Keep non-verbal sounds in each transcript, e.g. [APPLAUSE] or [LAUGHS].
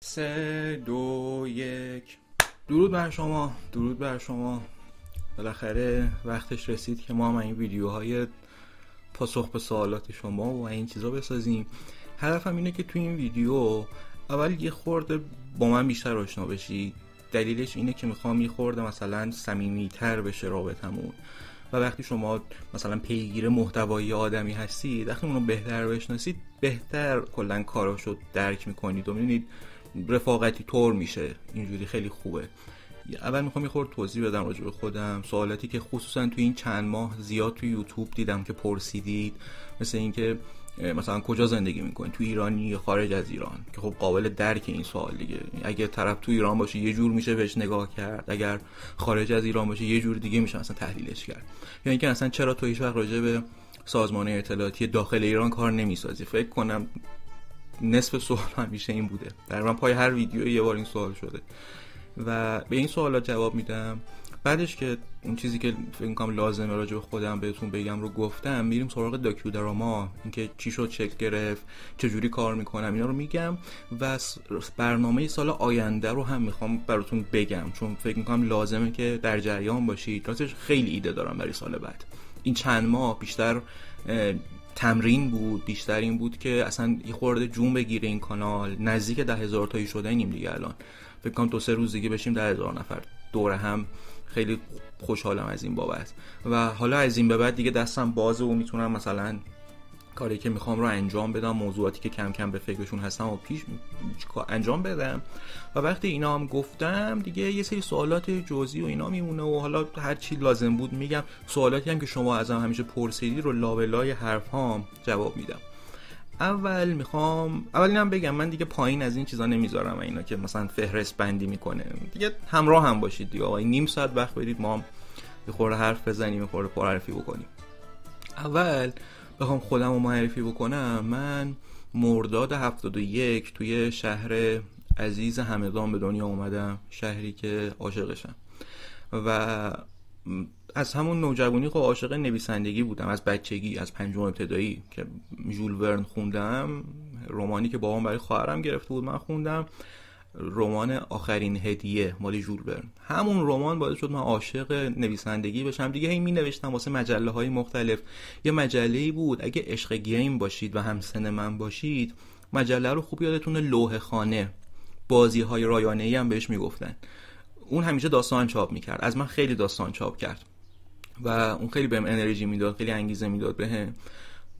سه دو یک درود بر شما درود بر شما بالاخره وقتش رسید که ما هم این ویدیوهای پاسخ به سوالات شما و این چیزا بسازیم هدفم اینه که تو این ویدیو اول یه خورده با من بیشتر آشنا بشی دلیلش اینه که میخوام یه خورده مثلا صمیمیتر بشه رابطمون و وقتی شما مثلا پیگیر محتوایی آدمی هستید وقتی اونو بهتر بشناسید بهتر کلا کاراشو درک میکنید و میدونید رفاقتی طور میشه اینجوری خیلی خوبه اول میخوام یه خورد توضیح بدم راجع به خودم سوالاتی که خصوصا تو این چند ماه زیاد تو یوتیوب دیدم که پرسیدید مثل اینکه مثلا کجا زندگی میکنی تو ایرانی یا خارج از ایران که خب قابل درک این سوال دیگه اگه طرف تو ایران باشه یه جور میشه بهش نگاه کرد اگر خارج از ایران باشه یه جور دیگه میشه مثلا تحلیلش کرد یا اینکه اصلا چرا تو هیچ راجع به سازمان اطلاعاتی داخل ایران کار نمیسازی فکر کنم نصف سوال همیشه این بوده من پای هر ویدیو یه بار این سوال شده و به این سوالات جواب میدم بعدش که اون چیزی که فکر کنم لازمه راجع به خودم بهتون بگم رو گفتم میریم سراغ داکیو دراما اینکه چی شد چک گرفت چه کار میکنم اینا رو میگم و برنامه سال آینده رو هم میخوام براتون بگم چون فکر میکنم لازمه که در جریان باشید راستش خیلی ایده دارم برای سال بعد این چند ماه بیشتر تمرین بود بیشتر این بود که اصلا یه خورده جون بگیره این کانال نزدیک ده هزار تایی اینیم دیگه الان فکر کنم دو سه روز دیگه بشیم ده هزار نفر دور هم خیلی خوشحالم از این بابت و حالا از این به بعد دیگه دستم بازه و میتونم مثلا کاری که میخوام رو انجام بدم موضوعاتی که کم کم به فکرشون هستم و پیش انجام بدم و وقتی اینا هم گفتم دیگه یه سری سوالات جزئی و اینا میمونه و حالا هر چی لازم بود میگم سوالاتی هم که شما ازم همیشه پرسیدی رو لابلای حرف هام جواب میدم اول میخوام اول اینم بگم من دیگه پایین از این چیزا نمیذارم اینا که مثلا فهرست بندی میکنه دیگه همراه هم باشید دیگه آقای نیم ساعت وقت بدید ما یه حرف بزنیم یه خورده بکنیم اول بخوام خودم رو معرفی بکنم من مرداد 71 توی شهر عزیز همدان به دنیا اومدم شهری که عاشقشم و از همون نوجوانی خب عاشق نویسندگی بودم از بچگی از پنجم ابتدایی که جول ورن خوندم رومانی که بابام برای خواهرم گرفته بود من خوندم رمان آخرین هدیه مال ژول همون رمان باعث شد من عاشق نویسندگی بشم دیگه هی می نوشتم واسه مجله های مختلف یه مجله بود اگه عشق گیم باشید و همسن من باشید مجله رو خوب یادتون لوه خانه بازی های رایانه ای هم بهش میگفتن اون همیشه داستان چاپ میکرد از من خیلی داستان چاپ کرد و اون خیلی بهم انرژی میداد خیلی انگیزه میداد بهم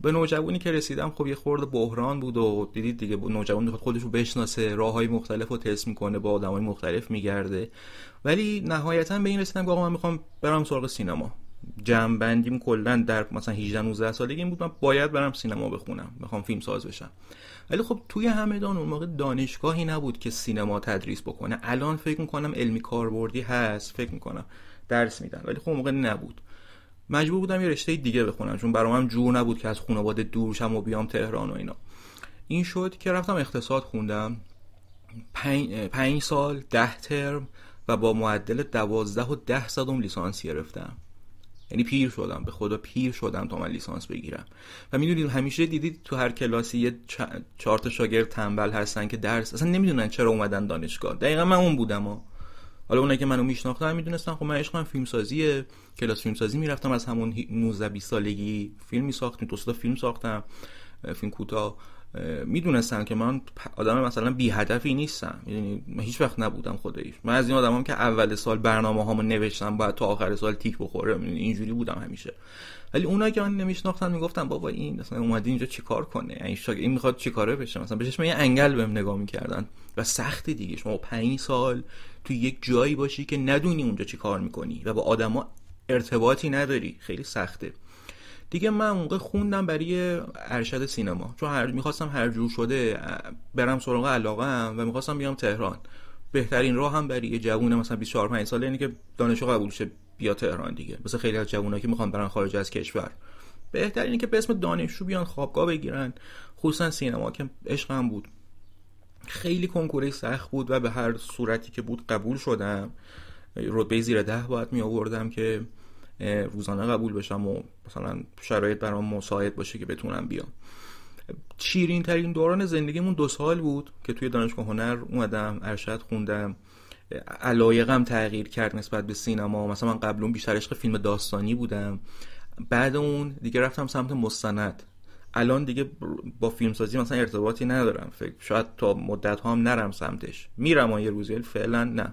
به نوجوانی که رسیدم خب یه خورد بحران بود و دیدید دیگه نوجوان میخواد خودش رو بشناسه راه های مختلف رو تست میکنه با آدم های مختلف میگرده ولی نهایتا به این رسیدم که آقا من میخوام برم سراغ سینما جمع بندیم در مثلا 18 19 سالگی بود من باید برم سینما بخونم میخوام فیلم ساز بشم ولی خب توی همدان اون موقع دانشگاهی نبود که سینما تدریس بکنه الان فکر میکنم علمی کاربردی هست فکر میکنم درس میدن ولی خب اون موقع نبود مجبور بودم یه رشته دیگه بخونم چون برام جور نبود که از خانواده دور شم و بیام تهران و اینا این شد که رفتم اقتصاد خوندم پنج, سال ده ترم و با معدل دوازده و ده صدم لیسانس گرفتم یعنی پیر شدم به خدا پیر شدم تا من لیسانس بگیرم و میدونید همیشه دیدید تو هر کلاسی یه چهار تا شاگرد تنبل هستن که درس اصلا نمیدونن چرا اومدن دانشگاه دقیقا من اون بودم ها حالا اونایی که منو میشناختن میدونستن خب من عشقم فیلمسازیه کلاس فیلمسازی میرفتم از همون 19 20 سالگی فیلم میساختم دو فیلم ساختم فیلم کوتاه میدونستن که من آدم مثلا بی هدفی نیستم یعنی من هیچ وقت نبودم خداییش من از این آدمام که اول سال برنامه هامو نوشتم بعد تا آخر سال تیک بخوره یعنی اینجوری بودم همیشه ولی اونا که من نمیشناختن میگفتن بابا این مثلا اومدی اینجا چیکار کنه این یعنی شا... این میخواد چیکاره بشه مثلا بهش یه انگل بهم نگاه میکردن و سختی دیگه شما 5 سال تو یک جایی باشی که ندونی اونجا چی کار میکنی و با آدما ارتباطی نداری خیلی سخته دیگه من موقع خوندم برای ارشد سینما چون هر میخواستم هر جور شده برم سراغ هم و میخواستم بیام تهران بهترین راه هم برای یه جوون مثلا 24 5 ساله اینه که دانشو قبول شه بیا تهران دیگه مثلا خیلی از جوونایی که میخوان برن خارج از کشور بهترین اینه که به اسم دانشجو بیان خوابگاه بگیرن خصوصا سینما که عشقم بود خیلی کنکوره سخت بود و به هر صورتی که بود قبول شدم رتبه زیر ده باید می آوردم که روزانه قبول بشم و مثلا شرایط برام مساعد باشه که بتونم بیام چیرین ترین دوران زندگیمون دو سال بود که توی دانشگاه هنر اومدم ارشد خوندم علایقم تغییر کرد نسبت به سینما مثلا من قبلون بیشتر عشق فیلم داستانی بودم بعد اون دیگه رفتم سمت مستند الان دیگه با فیلم سازی مثلا ارتباطی ندارم فکر شاید تا مدت ها هم نرم سمتش میرم یه روزی فعلا نه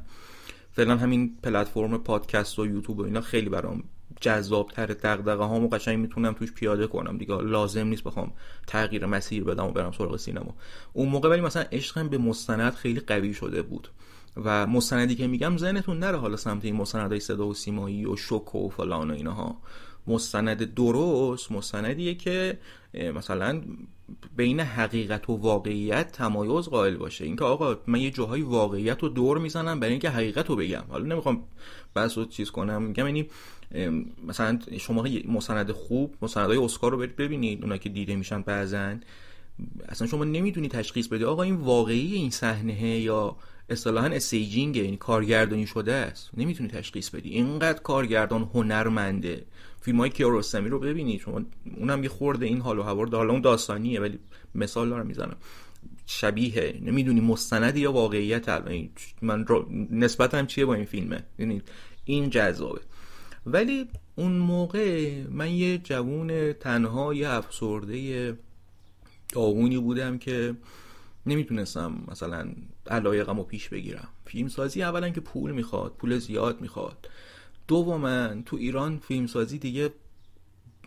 فعلا همین پلتفرم پادکست و یوتیوب و اینا خیلی برام جذابتر دغدغه هامو قشنگ میتونم توش پیاده کنم دیگه لازم نیست بخوام تغییر مسیر بدم و برم سراغ سینما اون موقع ولی مثلا عشقم به مستند خیلی قوی شده بود و مستندی که میگم ذهنتون نره حالا سمت این مستندهای صدا و سیمایی و شوک و فلان و اینها مستند درست مستندیه که مثلا بین حقیقت و واقعیت تمایز قائل باشه اینکه آقا من یه جاهای واقعیت رو دور میزنم برای اینکه حقیقت رو بگم حالا نمیخوام بحث رو چیز کنم میگم یعنی مثلا شما مستند خوب مستندهای اسکار رو برید ببینید اونا که دیده میشن بعضن اصلا شما نمیدونی تشخیص بده آقا این واقعی این صحنه یا اصطلاحا استیجینگ این یعنی کارگردانی شده است نمیتونی تشخیص بدی اینقدر کارگردان هنرمنده فیلم های کیاروسمی رو ببینید شما اونم یه خورده این حال و هوا حالا اون داستانیه ولی مثال دارم میزنم شبیه نمیدونی مستند یا واقعیت الان من را... نسبتم چیه با این فیلمه یعنی این جذابه ولی اون موقع من یه جوون تنها یه افسرده داغونی بودم که نمیتونستم مثلا علایقم رو پیش بگیرم فیلم سازی اولا که پول میخواد پول زیاد میخواد من تو ایران فیلمسازی دیگه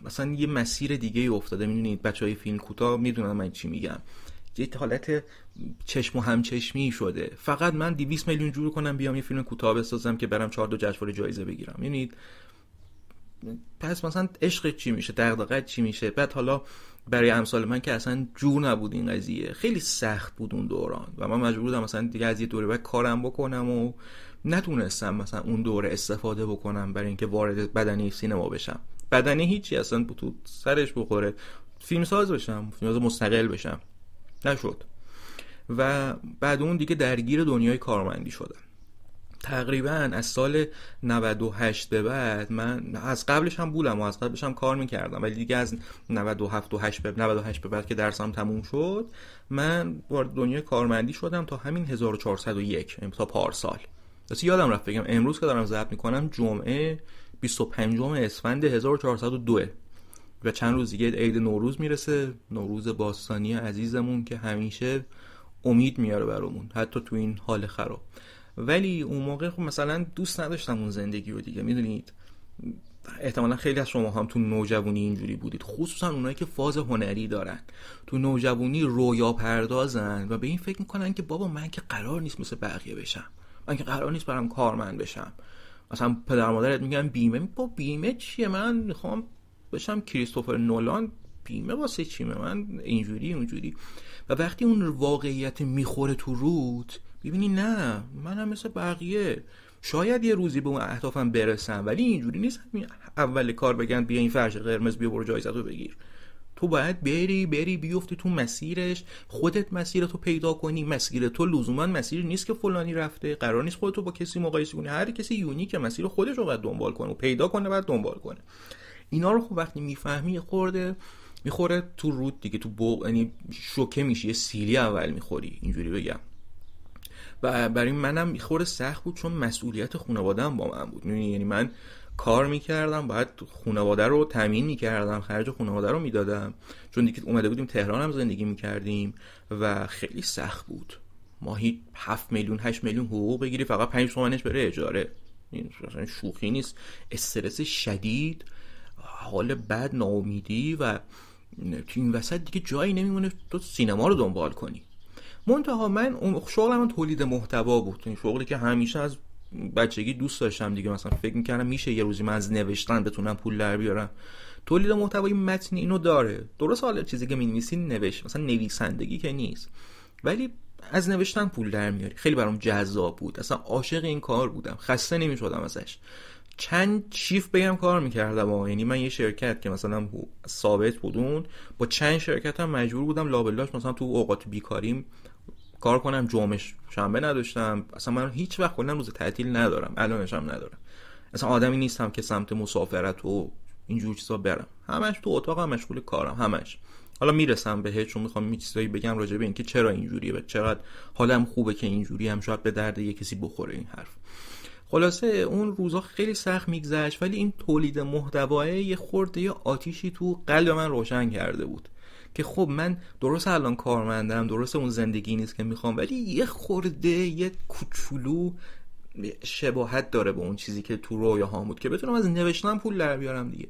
مثلا یه مسیر دیگه ای افتاده میدونید بچه های فیلم کوتاه میدونن من چی میگم یه حالت چشم و همچشمی شده فقط من 200 میلیون جور کنم بیام یه فیلم کوتاه بسازم که برم چهار دو جشنواره جایزه بگیرم میدونید پس مثلا عشق چی میشه دغدغت چی میشه بعد حالا برای امثال من که اصلا جور نبود این قضیه خیلی سخت بود اون دوران و من مجبور بودم مثلا دیگه از یه دوره بعد کارم بکنم و نتونستم مثلا اون دوره استفاده بکنم برای اینکه وارد بدنی سینما بشم بدنی هیچی اصلا تو سرش بخوره فیلم ساز بشم فیلمساز مستقل بشم نشد و بعد اون دیگه درگیر دنیای کارمندی شدم تقریبا از سال 98 به بعد من از قبلش هم بولم و از قبلش هم کار میکردم ولی دیگه از 97 و 8 به 98 به بعد که درسم تموم شد من وارد دنیای کارمندی شدم تا همین 1401 یعنی تا پارسال راستی یادم رفت بگم امروز که دارم ضبط میکنم جمعه 25 اسفند 1402 و چند روز دیگه عید نوروز میرسه نوروز باستانی عزیزمون که همیشه امید میاره برامون حتی تو این حال خراب ولی اون موقع خب مثلا دوست نداشتم اون زندگی رو دیگه میدونید احتمالا خیلی از شما هم تو نوجوانی اینجوری بودید خصوصا اونایی که فاز هنری دارن تو نوجوانی رویا پردازن و به این فکر میکنن که بابا من که قرار نیست مثل بقیه بشم من قرار نیست برم کارمند بشم مثلا پدر مادرت میگن بیمه با بیمه چیه من میخوام بشم کریستوفر نولان بیمه واسه چیمه من اینجوری اونجوری و وقتی اون واقعیت میخوره تو روت میبینی نه منم مثل بقیه شاید یه روزی به اون اهدافم برسم ولی اینجوری نیست اول کار بگن بیا این فرش قرمز بیا برو جایزه رو بگیر تو باید بری بری بیفتی تو مسیرش خودت مسیر تو پیدا کنی مسیر تو لزوما مسیر نیست که فلانی رفته قرار نیست خودتو با کسی مقایسه کنی هر کسی یونیک مسیر خودش رو باید دنبال کنه و پیدا کنه بعد دنبال کنه اینا رو خب وقتی میفهمی خورده میخوره تو رود دیگه تو بو یعنی شوکه میشی یه سیلی اول میخوری اینجوری بگم و برای منم میخوره سخت بود چون مسئولیت خانواده‌ام با من بود یعنی من کار میکردم باید خانواده رو تمین میکردم خرج خانواده رو میدادم چون دیگه اومده بودیم تهران هم زندگی میکردیم و خیلی سخت بود ماهی 7 میلیون 8 میلیون حقوق بگیری فقط 5 تومنش بره اجاره این شوخی نیست استرس شدید حال بد ناامیدی و تو این وسط دیگه جایی نمیمونه تو سینما رو دنبال کنی منتها من شغلم تولید محتوا بود این شغلی که همیشه از بچگی دوست داشتم دیگه مثلا فکر میکردم میشه یه روزی من از نوشتن بتونم پول در بیارم تولید محتوای متنی اینو داره درست حالا چیزی که مینویسی نوشت مثلا نویسندگی که نیست ولی از نوشتن پول در میاری خیلی برام جذاب بود اصلا عاشق این کار بودم خسته نمیشدم ازش چند شیف بگم کار میکردم آه. یعنی من یه شرکت که مثلا ثابت بودون با چند شرکت هم مجبور بودم لابلاش مثلا تو اوقات بیکاریم کار کنم جمعه شنبه نداشتم اصلا من هیچ وقت کلا روز تعطیل ندارم الانش هم ندارم اصلا آدمی نیستم که سمت مسافرت و اینجور چیزا برم همش تو اتاقم هم مشغول کارم همش حالا میرسم به چون میخوام می چیزایی بگم راجع به اینکه چرا اینجوریه و چقدر حالم خوبه که اینجوری هم شاید به درد یه کسی بخوره این حرف خلاصه اون روزا خیلی سخت میگذشت ولی این تولید محتوای یه خورده یه آتیشی تو قلب من روشن کرده بود که خب من درست الان کارمندم درست اون زندگی نیست که میخوام ولی یه خورده یه کوچولو شباهت داره به اون چیزی که تو رویا ها بود که بتونم از نوشتن پول در بیارم دیگه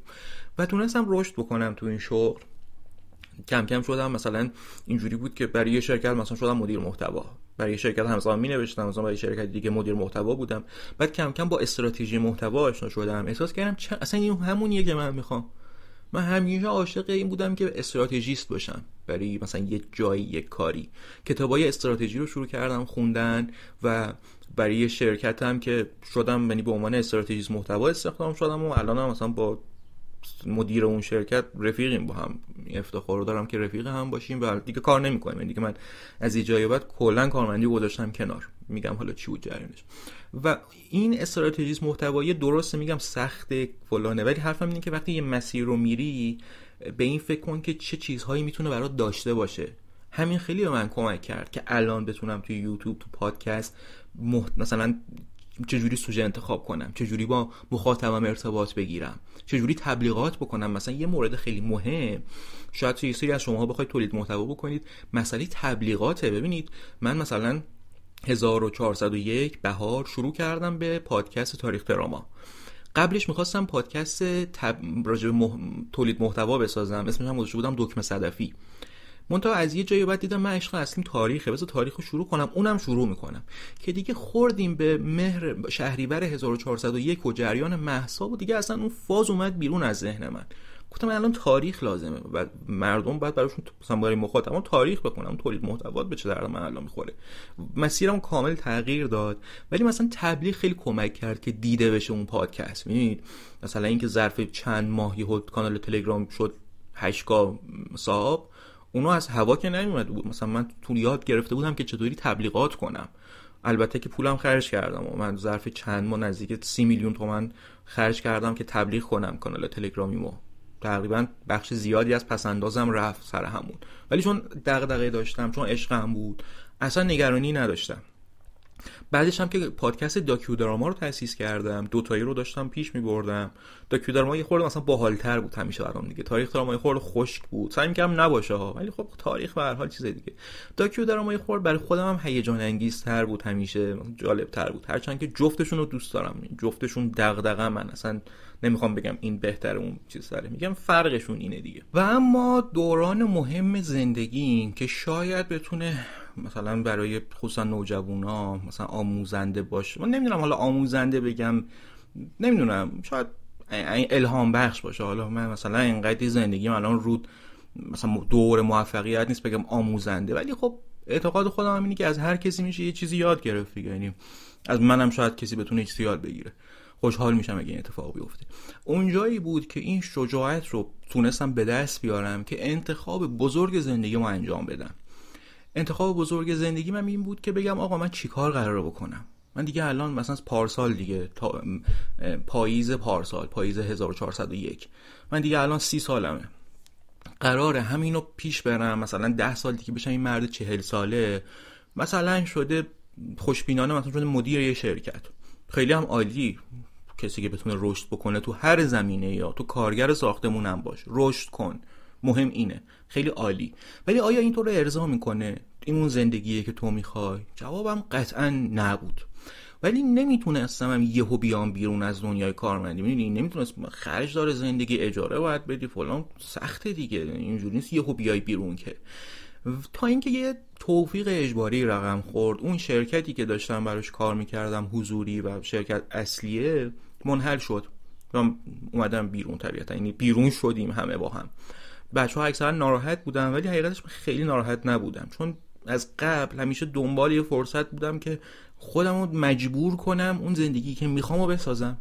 و تونستم رشد بکنم تو این شغل کم کم شدم مثلا اینجوری بود که برای یه شرکت مثلا شدم مدیر محتوا برای یه شرکت هم می نوشتم مثلا برای شرکت دیگه مدیر محتوا بودم بعد کم کم با استراتژی محتوا آشنا شدم احساس کردم چ... اصلا این همونیه که من میخوام من همیشه عاشق این بودم که استراتژیست باشم برای مثلا یه جایی یه کاری کتابای استراتژی رو شروع کردم خوندن و برای شرکتم که شدم یعنی به عنوان استراتژیست محتوا استخدام شدم و الان هم مثلا با مدیر اون شرکت رفیقیم با هم افتخار رو دارم که رفیق هم باشیم و دیگه کار نمیکنیم یعنی دیگه من از این جای بعد کلا کارمندی گذاشتم کنار میگم حالا چی بود جریانش و این استراتژیست محتوایی درسته میگم سخت فلانه ولی حرفم اینه که وقتی یه مسیر رو میری به این فکر کن که چه چیزهایی میتونه برات داشته باشه همین خیلی به من کمک کرد که الان بتونم توی یوتیوب تو پادکست محت... مثلا چجوری سوژه انتخاب کنم چجوری با مخاطبم ارتباط بگیرم چجوری تبلیغات بکنم مثلا یه مورد خیلی مهم شاید توی سری از شما بخواید تولید محتوا بکنید مسئله تبلیغاته ببینید من مثلا 1401 بهار شروع کردم به پادکست تاریخ تراما قبلش میخواستم پادکست تب... راجع مح... تولید محتوا بسازم اسمش هم گذاشته بودم دکمه صدفی منتها از یه جایی بعد دیدم من عشق اصلیم تاریخه بذار تاریخ شروع کنم اونم شروع میکنم که دیگه خوردیم به مهر شهریور 1401 و جریان محسا و دیگه اصلا اون فاز اومد بیرون از ذهن من گفتم الان تاریخ لازمه و مردم باید براشون مثلا برای مخاطبم تاریخ اون تولید محتوا به چه درد من الان میخوره مسیرم کامل تغییر داد ولی مثلا تبلیغ خیلی کمک کرد که دیده بشه اون پادکست ببینید مثلا اینکه ظرف چند ماهی کانال تلگرام شد هشکا صاحب اونا از هوا که نمیومد بود مثلا من تو یاد گرفته بودم که چطوری تبلیغات کنم البته که پولم خرج کردم و من ظرف چند ماه نزدیک سی میلیون تومن خرج کردم که تبلیغ کنم کانال تلگرامیمو تقریبا بخش زیادی از پسندازم رفت سر همون ولی چون دغدغه داشتم چون عشقم بود اصلا نگرانی نداشتم بعدش هم که پادکست داکیو دراما رو تاسیس کردم دوتایی رو داشتم پیش می بردم داکیو دراما یه خورده مثلا باحالتر بود همیشه برام دیگه تاریخ دراما یه خورده خشک بود سعی می‌کردم نباشه ها ولی خب تاریخ به هر حال چیز دیگه داکیو دراما یه خورده برای خودم هم هیجان انگیزتر بود همیشه جالب تر بود هرچند که جفتشون رو دوست دارم جفتشون دغدغه من اصلا نمیخوام بگم این بهتر اون چیز داره میگم فرقشون اینه دیگه و اما دوران مهم زندگی این که شاید بتونه مثلا برای خصوصا نوجوانا مثلا آموزنده باشه من نمیدونم حالا آموزنده بگم نمیدونم شاید الهام بخش باشه حالا من مثلا اینقدر زندگیم الان رود مثلا دور موفقیت نیست بگم آموزنده ولی خب اعتقاد خودم اینه که از هر کسی میشه یه چیزی یاد گرفت دیگه یعنی از منم شاید کسی بتونه چیزی یاد بگیره خوشحال میشم اگه این اتفاق بیفته اونجایی بود که این شجاعت رو تونستم به دست بیارم که انتخاب بزرگ زندگی ما انجام بدم انتخاب بزرگ زندگی من این بود که بگم آقا من چیکار قرار بکنم من دیگه الان مثلا پارسال دیگه تا پاییز پارسال پاییز 1401 من دیگه الان سی سالمه قراره همینو پیش برم مثلا ده سال دیگه بشم این مرد چهل ساله مثلا شده خوشبینانه مثلا شده مدیر یه شرکت خیلی هم عالی کسی که بتونه رشد بکنه تو هر زمینه یا تو کارگر ساختمون هم باش رشد کن مهم اینه خیلی عالی ولی آیا اینطور رو ارضا میکنه این اون زندگیه که تو میخوای جوابم قطعا نبود ولی نمیتونستم هم یهو بیام بیرون از دنیای کارمندی میدونی نمیتونست خرج داره زندگی اجاره باید بدی فلان سخته دیگه اینجوری نیست یهو بیای بیرون که تا اینکه یه توفیق اجباری رقم خورد اون شرکتی که داشتم براش کار میکردم حضوری و شرکت اصلیه منحل شد اومدم بیرون طبیعتا یعنی بیرون شدیم همه با هم بچه ها اکثرا ناراحت بودن ولی حقیقتش خیلی ناراحت نبودم چون از قبل همیشه دنبال یه فرصت بودم که خودم رو مجبور کنم اون زندگی که میخوام رو بسازم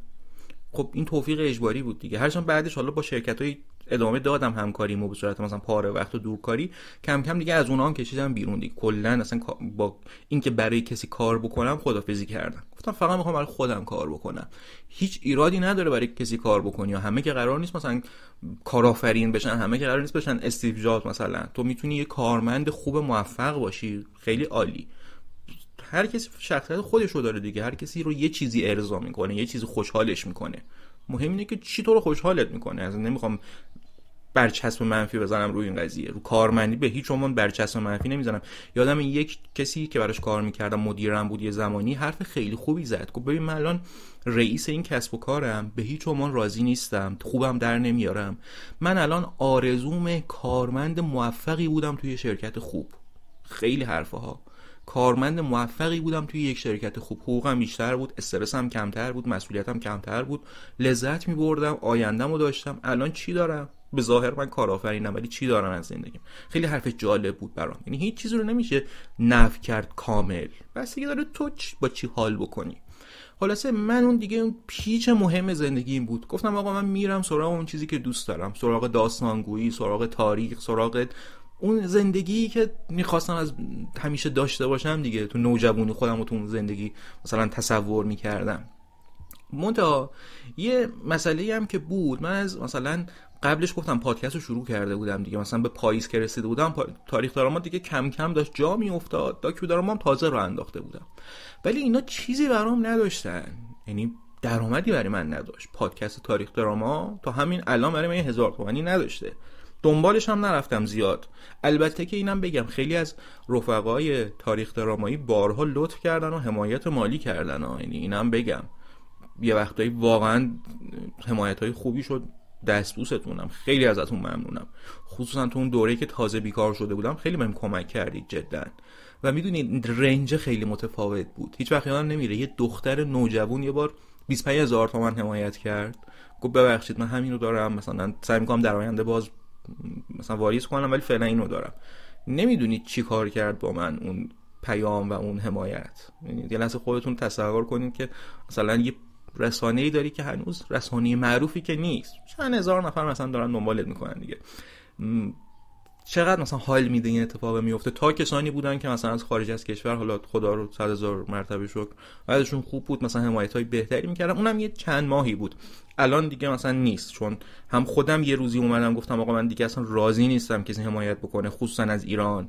خب این توفیق اجباری بود دیگه هرچند بعدش حالا با شرکت های ادامه دادم همکاریمو به صورت مثلا پاره وقت و دورکاری کم کم دیگه از اونها هم کشیدم بیرون دیگه کلا اصلا با اینکه برای کسی کار بکنم خدافیزی کردم گفتم فقط میخوام برای خودم کار بکنم هیچ ایرادی نداره برای کسی کار بکنی یا همه که قرار نیست مثلا کارآفرین بشن همه که قرار نیست بشن استیو جابز مثلا تو میتونی یه کارمند خوب موفق باشی خیلی عالی هر کسی شخصیت خودش رو داره دیگه هر کسی رو یه چیزی ارضا میکنه یه چیزی خوشحالش میکنه مهم اینه که چی رو خوشحالت میکنه از نمیخوام برچسب منفی بزنم روی این قضیه رو کارمندی به هیچ عنوان برچسب منفی نمیزنم یادم یک کسی که براش کار میکردم مدیرم بود یه زمانی حرف خیلی خوبی زد گفت ببین من الان رئیس این کسب و کارم به هیچ عنوان راضی نیستم خوبم در نمیارم من الان آرزوم کارمند موفقی بودم توی شرکت خوب خیلی حرفها کارمند موفقی بودم توی یک شرکت خوب حقوقم بیشتر بود استرسم کمتر بود مسئولیتم کمتر بود لذت می بردم آیندم رو داشتم الان چی دارم به ظاهر من کارآفرینم ولی چی دارم از زندگیم خیلی حرف جالب بود برام یعنی هیچ چیزی رو نمیشه نف کرد کامل بس دیگه داره تو با چی حال بکنی خلاصه من اون دیگه اون پیچ مهم زندگیم بود گفتم آقا من میرم سراغ اون چیزی که دوست دارم سراغ داستانگویی سراغ تاریخ سراغ اون زندگی که میخواستم از همیشه داشته باشم دیگه تو نوجوانی خودم و تو اون زندگی مثلا تصور میکردم منتها یه مسئله هم که بود من از مثلا قبلش گفتم پادکست رو شروع کرده بودم دیگه مثلا به پاییز که رسیده بودم تاریخ دراما دیگه کم کم داشت جا افتاد داکیو دراما هم تازه رو انداخته بودم ولی اینا چیزی برام نداشتن یعنی درآمدی برای من نداشت پادکست تاریخ دراما تا همین الان برای من هزار تومانی نداشته دنبالش هم نرفتم زیاد البته که اینم بگم خیلی از رفقای تاریخ درامایی بارها لطف کردن و حمایت مالی کردن یعنی اینم بگم یه وقتایی واقعا حمایت های خوبی شد دستبوستونم خیلی ازتون ممنونم خصوصا تو اون دوره که تازه بیکار شده بودم خیلی بهم کمک کردید جدا و میدونید رنج خیلی متفاوت بود هیچ وقت یادم نمیره یه دختر نوجوون یه بار 25 هزار من حمایت کرد گفت ببخشید من همین رو دارم مثلا سعی میکنم در آینده باز مثلا واریز کنم ولی فعلا اینو دارم نمیدونید چی کار کرد با من اون پیام و اون حمایت یعنی خودتون تصور کنید که مثلا یه رسانه ای داری که هنوز رسانه معروفی که نیست چند هزار نفر مثلا دارن دنبالت میکنن دیگه چقدر مثلا حال میده این اتفاق میفته تا کسانی بودن که مثلا از خارج از کشور حالا خدا رو صد هزار مرتبه شکر ازشون خوب بود مثلا حمایت های بهتری میکردم اونم یه چند ماهی بود الان دیگه مثلا نیست چون هم خودم یه روزی اومدم گفتم آقا من دیگه اصلا راضی نیستم کسی حمایت بکنه خصوصا از ایران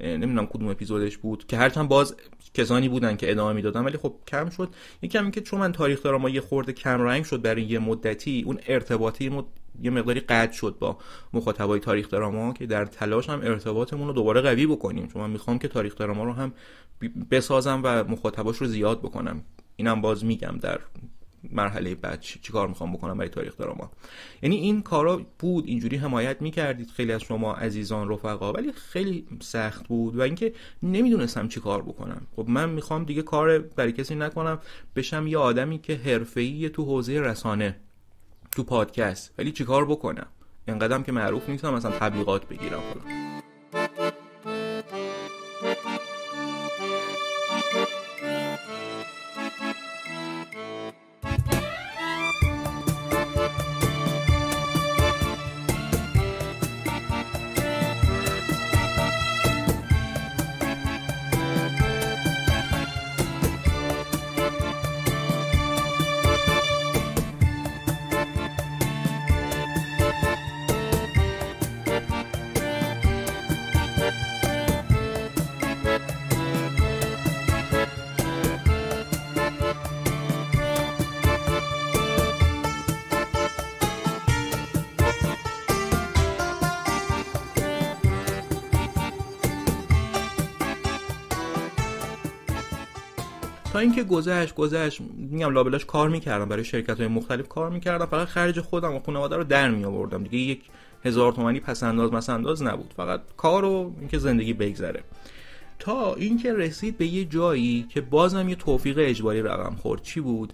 نمیدونم کدوم اپیزودش بود که هرچند باز کسانی بودن که ادامه میدادن ولی خب کم شد یکم اینکه چون من تاریخ دارم ما یه خورده کم رنگ شد برای یه مدتی اون ارتباطی یه مقداری قطع شد با مخاطبای تاریخ دراما که در تلاش هم ارتباطمون رو دوباره قوی بکنیم چون من میخوام که تاریخ دراما رو هم بسازم و مخاطباش رو زیاد بکنم اینم باز میگم در مرحله بعد چی, کار میخوام بکنم برای تاریخ دراما یعنی این کارا بود اینجوری حمایت میکردید خیلی از شما عزیزان رفقا ولی خیلی سخت بود و اینکه نمیدونستم چی کار بکنم خب من میخوام دیگه کار برای کسی نکنم بشم یه آدمی که حرفه‌ای تو حوزه رسانه تو پادکست ولی چیکار بکنم اینقدرم که معروف نیستم مثلا تبلیغات بگیرم این که گذشت گذشت میگم لابلاش کار میکردم برای شرکت های مختلف کار میکردم فقط خرج خودم و خانواده رو در می دیگه یک هزار تومانی پس انداز مس انداز نبود فقط کار و اینکه زندگی بگذره تا اینکه رسید به یه جایی که بازم یه توفیق اجباری رقم خورد چی بود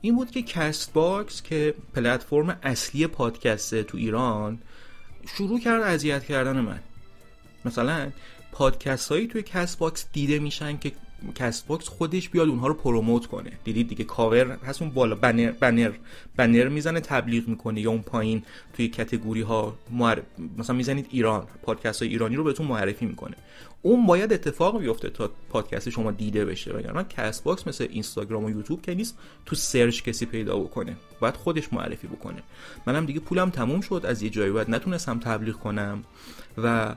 این بود که کست باکس که پلتفرم اصلی پادکسته تو ایران شروع کرد اذیت کردن من مثلا پادکست هایی توی کست باکس دیده میشن که کست باکس خودش بیاد اونها رو پروموت کنه دیدید دیگه کاور هست اون بالا بنر بنر بنر میزنه تبلیغ میکنه یا اون پایین توی کتگوری ها معرف... مثلا میزنید ایران پادکست های ایرانی رو بهتون معرفی میکنه اون باید اتفاق بیفته تا پادکست شما دیده بشه وگرنه کست باکس مثل اینستاگرام و یوتیوب که نیست تو سرچ کسی پیدا بکنه باید خودش معرفی بکنه منم دیگه پولم تموم شد از یه جایی بعد نتونستم تبلیغ کنم و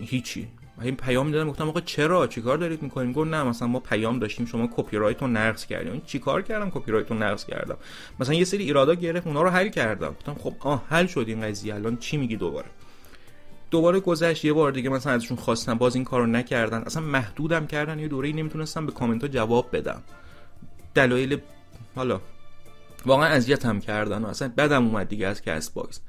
هیچی این پیام میدادم گفتم آقا چرا چیکار دارید میکنیم گفت نه مثلا ما پیام داشتیم شما کپی رایت رو نقض کردیم چیکار کردم کپی رایت رو نقض کردم مثلا یه سری ایرادا گرفت اونا رو حل کردم گفتم خب آه حل شد این قضیه الان چی میگی دوباره دوباره گذشت یه بار دیگه مثلا ازشون خواستم باز این کارو نکردن اصلا محدودم کردن یه دوره‌ای نمیتونستم به کامنت ها جواب بدم دلایل حالا واقعا اذیتم کردن اصلا بدم اومد دیگه از کس باکس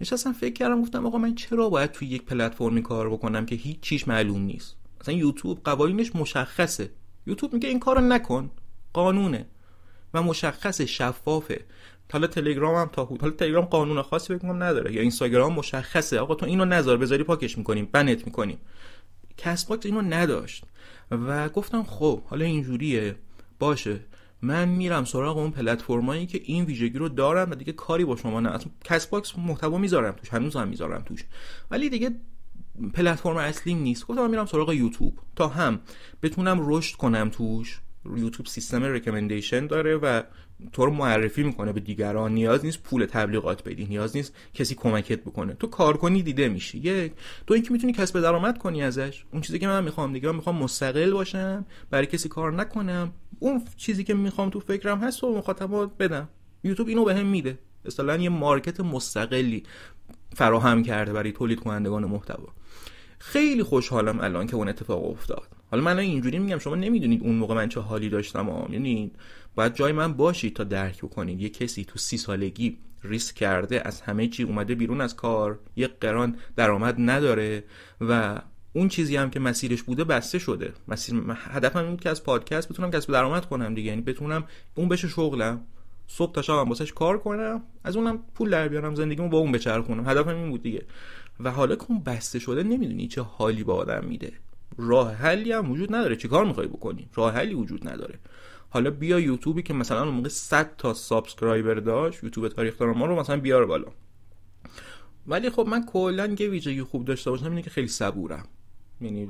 نشستم فکر کردم گفتم آقا من چرا باید توی یک پلتفرمی کار بکنم که هیچ چیش معلوم نیست مثلا یوتیوب قوانینش مشخصه یوتیوب میگه این کارو نکن قانونه و مشخص شفافه حالا تلگرام هم تا حالا تلگرام قانون خاصی بگم نداره یا اینستاگرام مشخصه آقا تو اینو نذار بذاری پاکش میکنیم بنت میکنیم کسب اینو نداشت و گفتم خب حالا اینجوریه باشه من میرم سراغ اون پلتفرمایی که این ویژگی رو دارم و دیگه کاری با شما نه اصلا کس باکس محتوا میذارم توش هنوز هم میذارم توش ولی دیگه پلتفرم اصلی نیست گفتم میرم سراغ یوتیوب تا هم بتونم رشد کنم توش یوتیوب سیستم ریکامندیشن داره و تو رو معرفی میکنه به دیگران نیاز نیست پول تبلیغات بدی نیاز نیست کسی کمکت بکنه تو کار کنی دیده میشی یک تو اینکه میتونی کسب درآمد کنی ازش اون چیزی که من میخوام دیگه من میخوام مستقل باشم برای کسی کار نکنم اون چیزی که میخوام تو فکرم هست و مخاطبات بدم یوتیوب اینو بهم به میده اصلا یه مارکت مستقلی فراهم کرده برای تولید کنندگان محتوا خیلی خوشحالم الان که اون اتفاق افتاد حالا من اینجوری میگم شما نمیدونید اون موقع من چه حالی داشتم یعنی باید جای من باشی تا درک بکنید یه کسی تو سی سالگی ریسک کرده از همه چی اومده بیرون از کار یه قران درآمد نداره و اون چیزی هم که مسیرش بوده بسته شده مسیر هدفم این که از پادکست بتونم کسب درآمد کنم دیگه یعنی بتونم اون بشه شغلم صبح تا شبم واسش کار کنم از اونم پول در بیارم زندگیمو با اون بچرخونم هدفم این بود دیگه و حالا که اون بسته شده نمیدونی چه حالی با آدم میده راه حلی هم وجود نداره چیکار میخوای بکنی راه حلی وجود نداره حالا بیا یوتیوبی که مثلا اون موقع 100 تا سابسکرایبر داشت یوتیوب تاریخ ما رو مثلا بیار بالا ولی خب من کلا یه ویژگی خوب داشته باشم اینه که خیلی صبورم یعنی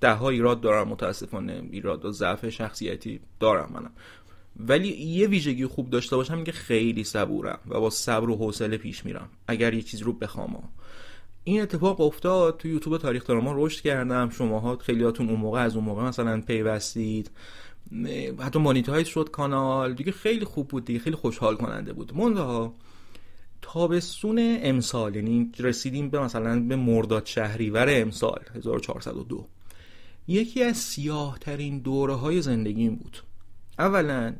ده ها ایراد دارم متاسفانه ایراد و ضعف شخصیتی دارم منم ولی یه ویژگی خوب داشته باشم که خیلی صبورم و با صبر و حوصله پیش میرم اگر یه چیز رو بخوام این اتفاق افتاد تو یوتیوب تاریخ ما رشد کردم شماها خیلیاتون اون موقع از اون موقع مثلا پیوستید حتی مانیتایز شد کانال دیگه خیلی خوب بود دیگه خیلی خوشحال کننده بود منتها تابستون امسال یعنی رسیدیم به مثلا به مرداد شهریور امسال 1402 یکی از سیاه ترین دوره های زندگیم بود اولا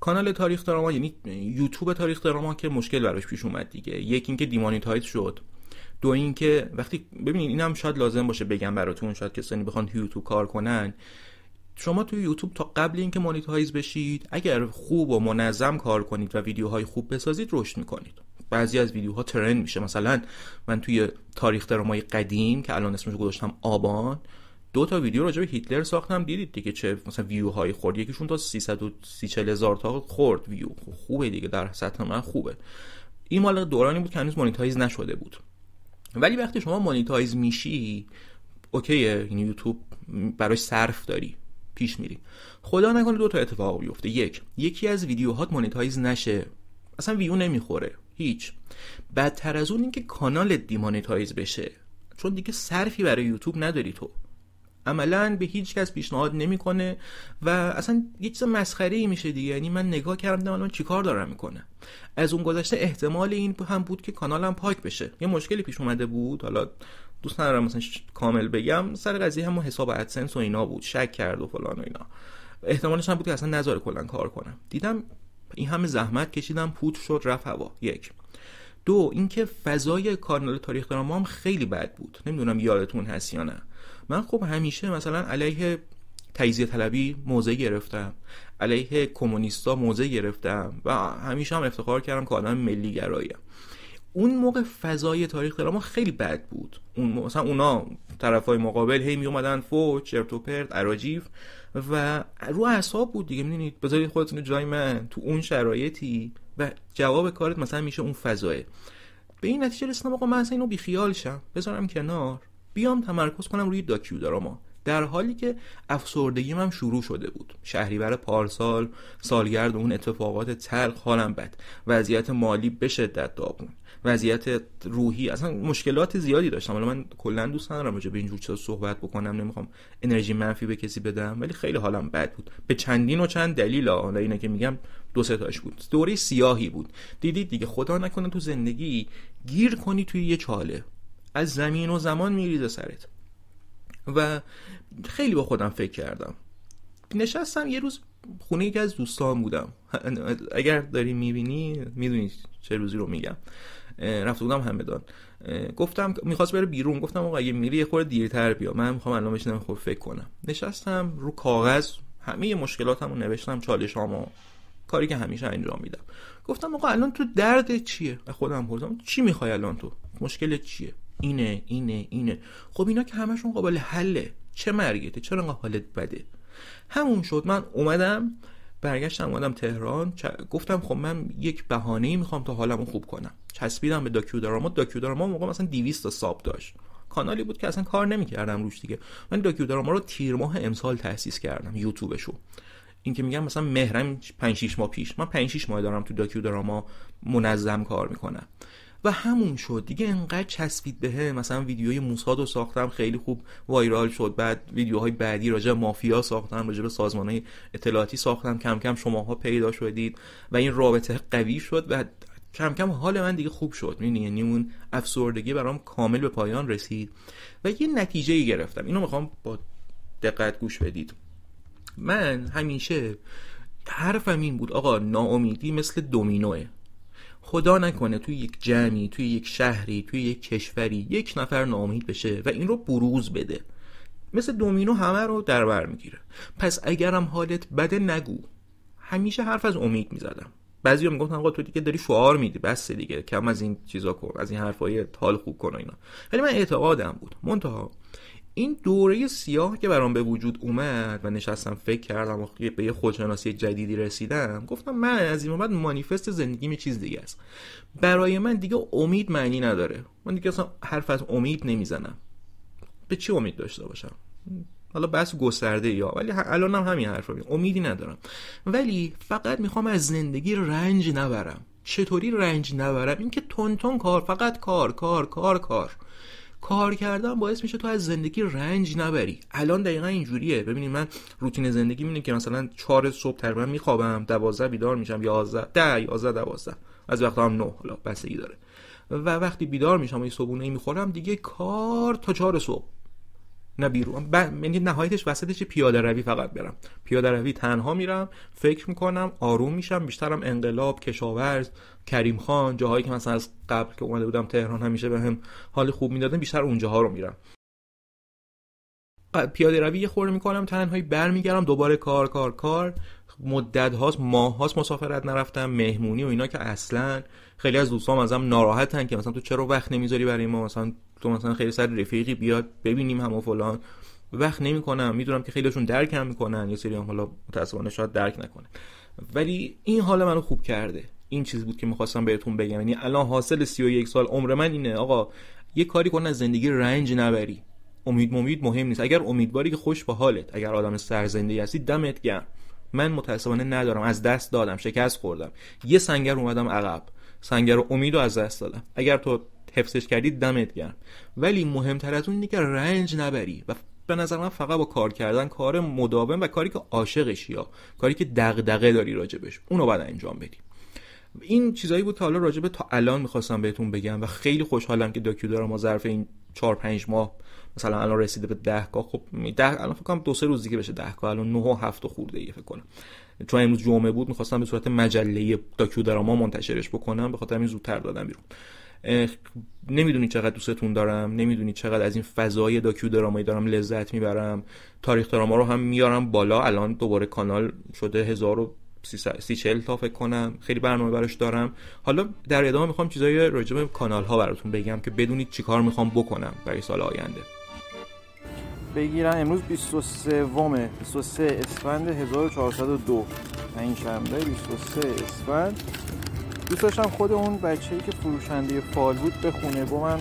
کانال تاریخ دراما یعنی یوتیوب تاریخ دراما که مشکل براش پیش اومد دیگه یکی اینکه دیمانیتایز شد دو اینکه وقتی ببینید اینم شاید لازم باشه بگم براتون شاید کسانی بخوان یوتیوب کار کنن شما توی یوتیوب تا قبل اینکه مانیتایز بشید اگر خوب و منظم کار کنید و ویدیوهای خوب بسازید رشد میکنید بعضی از ویدیوها ترند میشه مثلا من توی تاریخ درمای قدیم که الان اسمش گذاشتم آبان دو تا ویدیو راجع به هیتلر ساختم دیدید دیگه چه مثلا ویو های خورد یکیشون تا 330 هزار تا خورد ویو خب خوبه دیگه در سطح من خوبه این مال دورانی بود که هنوز مانیتایز نشده بود ولی وقتی شما مانیتایز میشی اوکی یعنی یوتیوب براش صرف داری پیش میری خدا نکنه دو تا اتفاق بیفته یک یکی از ویدیوهات مونتایز نشه اصلا ویو نمیخوره هیچ بدتر از اون اینکه کانالت دیمانتایز بشه چون دیگه صرفی برای یوتیوب نداری تو عملا به هیچ کس پیشنهاد نمیکنه و اصلا یه چیز مسخره میشه دیگه یعنی من نگاه کردم الان چیکار دارم میکنه از اون گذشته احتمال این هم بود که کانالم پاک بشه یه مشکلی پیش اومده بود حالا دوست ندارم مثلا کامل بگم سر قضیه همون حساب ادسنس و اینا بود شک کرد و فلان و اینا احتمالش هم بود که اصلا نذاره کلا کار کنم دیدم این همه زحمت کشیدم پوت شد رفت هوا یک دو اینکه فضای کارنال تاریخ دراما هم خیلی بد بود نمیدونم یادتون هست یا نه من خب همیشه مثلا علیه تجزیه طلبی موضع گرفتم علیه کمونیستا موضع گرفتم و همیشه هم افتخار کردم که آدم ملی گرایم اون موقع فضای تاریخ دراما خیلی بد بود اون مثلا اونا های مقابل هی می اومدن فوت چرت و پرت اراجیف و رو اعصاب بود دیگه میدونید بذارید خودتون جای من تو اون شرایطی و جواب کارت مثلا میشه اون فضای به این نتیجه رسیدم آقا من اصلا اینو بیخیال شم بذارم کنار بیام تمرکز کنم روی داکیو دراما در حالی که افسردگیم هم شروع شده بود شهریور پارسال سالگرد اون اتفاقات تلخ حالم بد وضعیت مالی به شدت وضعیت روحی اصلا مشکلات زیادی داشتم حالا من کلا دوست ندارم راجع به اینجور چیزا صحبت بکنم نمیخوام انرژی منفی به کسی بدم ولی خیلی حالم بد بود به چندین و چند دلیل حالا که میگم دو سه تاش بود دوره سیاهی بود دیدید دیگه خدا نکنه تو زندگی گیر کنی توی یه چاله از زمین و زمان میریزه سرت و خیلی با خودم فکر کردم نشستم یه روز خونه یکی از دوستان بودم [LAUGHS] اگر داری میبینی میدونی چه روزی رو میگم رفته بودم همدان گفتم میخواست بره بیرون گفتم آقا اگه میری یه خورده دیرتر بیا من میخوام الان بشینم خود فکر کنم نشستم رو کاغذ همه مشکلاتمو نوشتم چالشامو کاری که همیشه انجام میدم گفتم آقا الان تو درد چیه خودم پرسیدم چی میخوای الان تو مشکل چیه اینه اینه اینه خب اینا که همشون قابل حله چه مرگته چرا حالت بده همون شد من اومدم برگشتم اومدم تهران گفتم خب من یک بهانه‌ای میخوام تا حالمو خوب کنم چسبیدم به داکیودراما داکیودراما موقع مثلا 200 تا ساب داشت کانالی بود که اصلا کار نمیکردم روش دیگه من دراما رو تیر ماه امسال تاسیس کردم یوتیوبشو این که میگم مثلا مهرم 5 6 ماه پیش من 5 6 ماه دارم تو دراما منظم کار میکنم و همون شد دیگه انقدر چسبید به به مثلا ویدیوی موساد رو ساختم خیلی خوب وایرال شد بعد ویدیوهای بعدی راجع مافیا ساختم راجع به سازمانهای اطلاعاتی ساختم کم کم شماها پیدا شدید و این رابطه قوی شد و کم کم حال من دیگه خوب شد یعنی اون افسردگی برام کامل به پایان رسید و یه نتیجه ای گرفتم اینو میخوام با دقت گوش بدید من همیشه حرفم این بود آقا ناامیدی مثل دومینوه خدا نکنه توی یک جمعی توی یک شهری توی یک کشوری یک نفر ناامید بشه و این رو بروز بده مثل دومینو همه رو در بر میگیره پس اگرم حالت بده نگو همیشه حرف از امید میزدم بعضی هم میگفتن آقا تو دیگه داری شعار میدی بس دیگه کم از این چیزا کن از این حرفای حال خوب کن و اینا ولی من اعتقادم بود منتها این دوره سیاه که برام به وجود اومد و نشستم فکر کردم و به یه خودشناسی جدیدی رسیدم گفتم من از این بعد مانیفست زندگی یه چیز دیگه است برای من دیگه امید معنی نداره من دیگه اصلا حرف از امید نمیزنم به چی امید داشته باشم حالا بس گسترده یا ولی الان هم همین حرف رو امیدی ندارم ولی فقط میخوام از زندگی رنج نبرم چطوری رنج نبرم اینکه تون تون کار فقط کار کار کار کار کار کردن باعث میشه تو از زندگی رنج نبری الان دقیقا اینجوریه ببینید من روتین زندگی میبینم که مثلا چهار صبح تقریبا میخوابم دوازده بیدار میشم یازده ده یازده دوازده از وقت هم نه حالا بستگی داره و وقتی بیدار میشم و یه صبحونه ای میخورم دیگه کار تا چهار صبح نه بیرون یعنی نهایتش وسطش پیاده روی فقط برم پیاده روی تنها میرم فکر میکنم آروم میشم بیشترم انقلاب کشاورز کریم خان جاهایی که مثلا از قبل که اومده بودم تهران همیشه بهم هم حال خوب میدادن بیشتر اونجاها رو میرم پیاده روی یه خورده میکنم تنهایی برمیگردم دوباره کار کار کار مدت هاست ماه هاست مسافرت نرفتم مهمونی و اینا که اصلا خیلی از دوستام ازم ناراحتن که مثلا تو چرا وقت نمیذاری برای ما مثلا تو مثلا خیلی سر رفیقی بیاد ببینیم هم فلان وقت نمیکنم میدونم که خیلیشون درکم میکنن یه سری هم حالا متاسفانه شاید درک نکنه ولی این حال منو خوب کرده این چیز بود که میخواستم بهتون بگم یعنی الان حاصل 31 سال عمر من اینه آقا یه کاری کن از زندگی رنج نبری امید ممید مهم نیست اگر امیدواری که خوش به حالت اگر آدم سرزنده هستی دمت گرم من متاسفانه ندارم از دست دادم شکست خوردم یه سنگر اومدم عقب سنگر امید رو از دست دادم اگر تو حفظش کردی دمت گرم ولی مهمتر از اون اینه که رنج نبری و به نظر من فقط با کار کردن کار مداوم و کاری که عاشقشی یا کاری که دغدغه داری راجبش اونو بعد انجام بدی این چیزایی بود که حالا راجبه تا الان میخواستم بهتون بگم و خیلی خوشحالم که داکیو ما ظرف این 4 5 ماه مثلا الان رسیده به 10 کا خب ده الان فکر کنم دو سه روز دیگه بشه 10 کا الان 9 و 7 خورده ای فکر کنم چون امروز جمعه بود میخواستم به صورت مجله داکیو دراما منتشرش بکنم به خاطر همین زودتر دادم بیرون نمیدونی چقدر دوستتون دارم نمیدونی چقدر از این فضای داکیو درامایی دارم لذت میبرم تاریخ دراما رو هم میارم بالا الان دوباره کانال شده 1340 تا فکر کنم خیلی برنامه براش دارم حالا در ادامه میخوام چیزای راجع به کانال ها براتون بگم که بدونید چیکار میخوام بکنم برای سال آینده بگیرن امروز 23 ومه 23 اسفند 1402 این شنبه 23 اسفند دوست داشتم خود اون بچه ای که فروشنده فال بود بخونه با من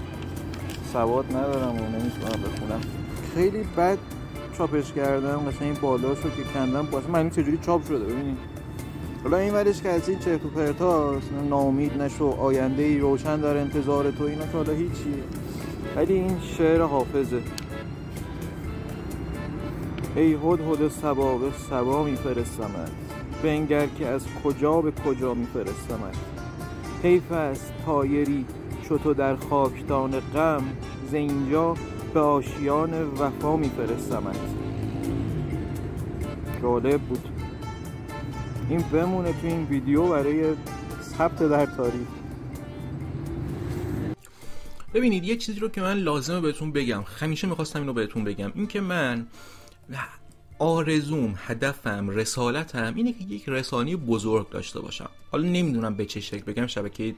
سواد ندارم و نمیتونم بخونم خیلی بد چاپش کردم مثلا این بالا رو که کندم باید من این چجوری چاپ شده ببینید حالا این ورش که از این تو و پرتاست ناامید نشو آینده ای روشن در انتظار تو اینا که حالا هیچی ولی این شعر حافظه ای هد سبا به سبا میفرستمت بنگر که از کجا به کجا میفرستمت حیف است تایری چو تو در خاکدان غم ز اینجا به آشیان وفا میفرستمت جالب بود این بمونه تو این ویدیو برای ثبت در تاریخ ببینید یه چیزی رو که من لازمه بهتون بگم همیشه میخواستم این رو بهتون بگم اینکه من آرزوم هدفم رسالتم اینه که یک رسانی بزرگ داشته باشم حالا نمیدونم به چه شکل بگم شبکه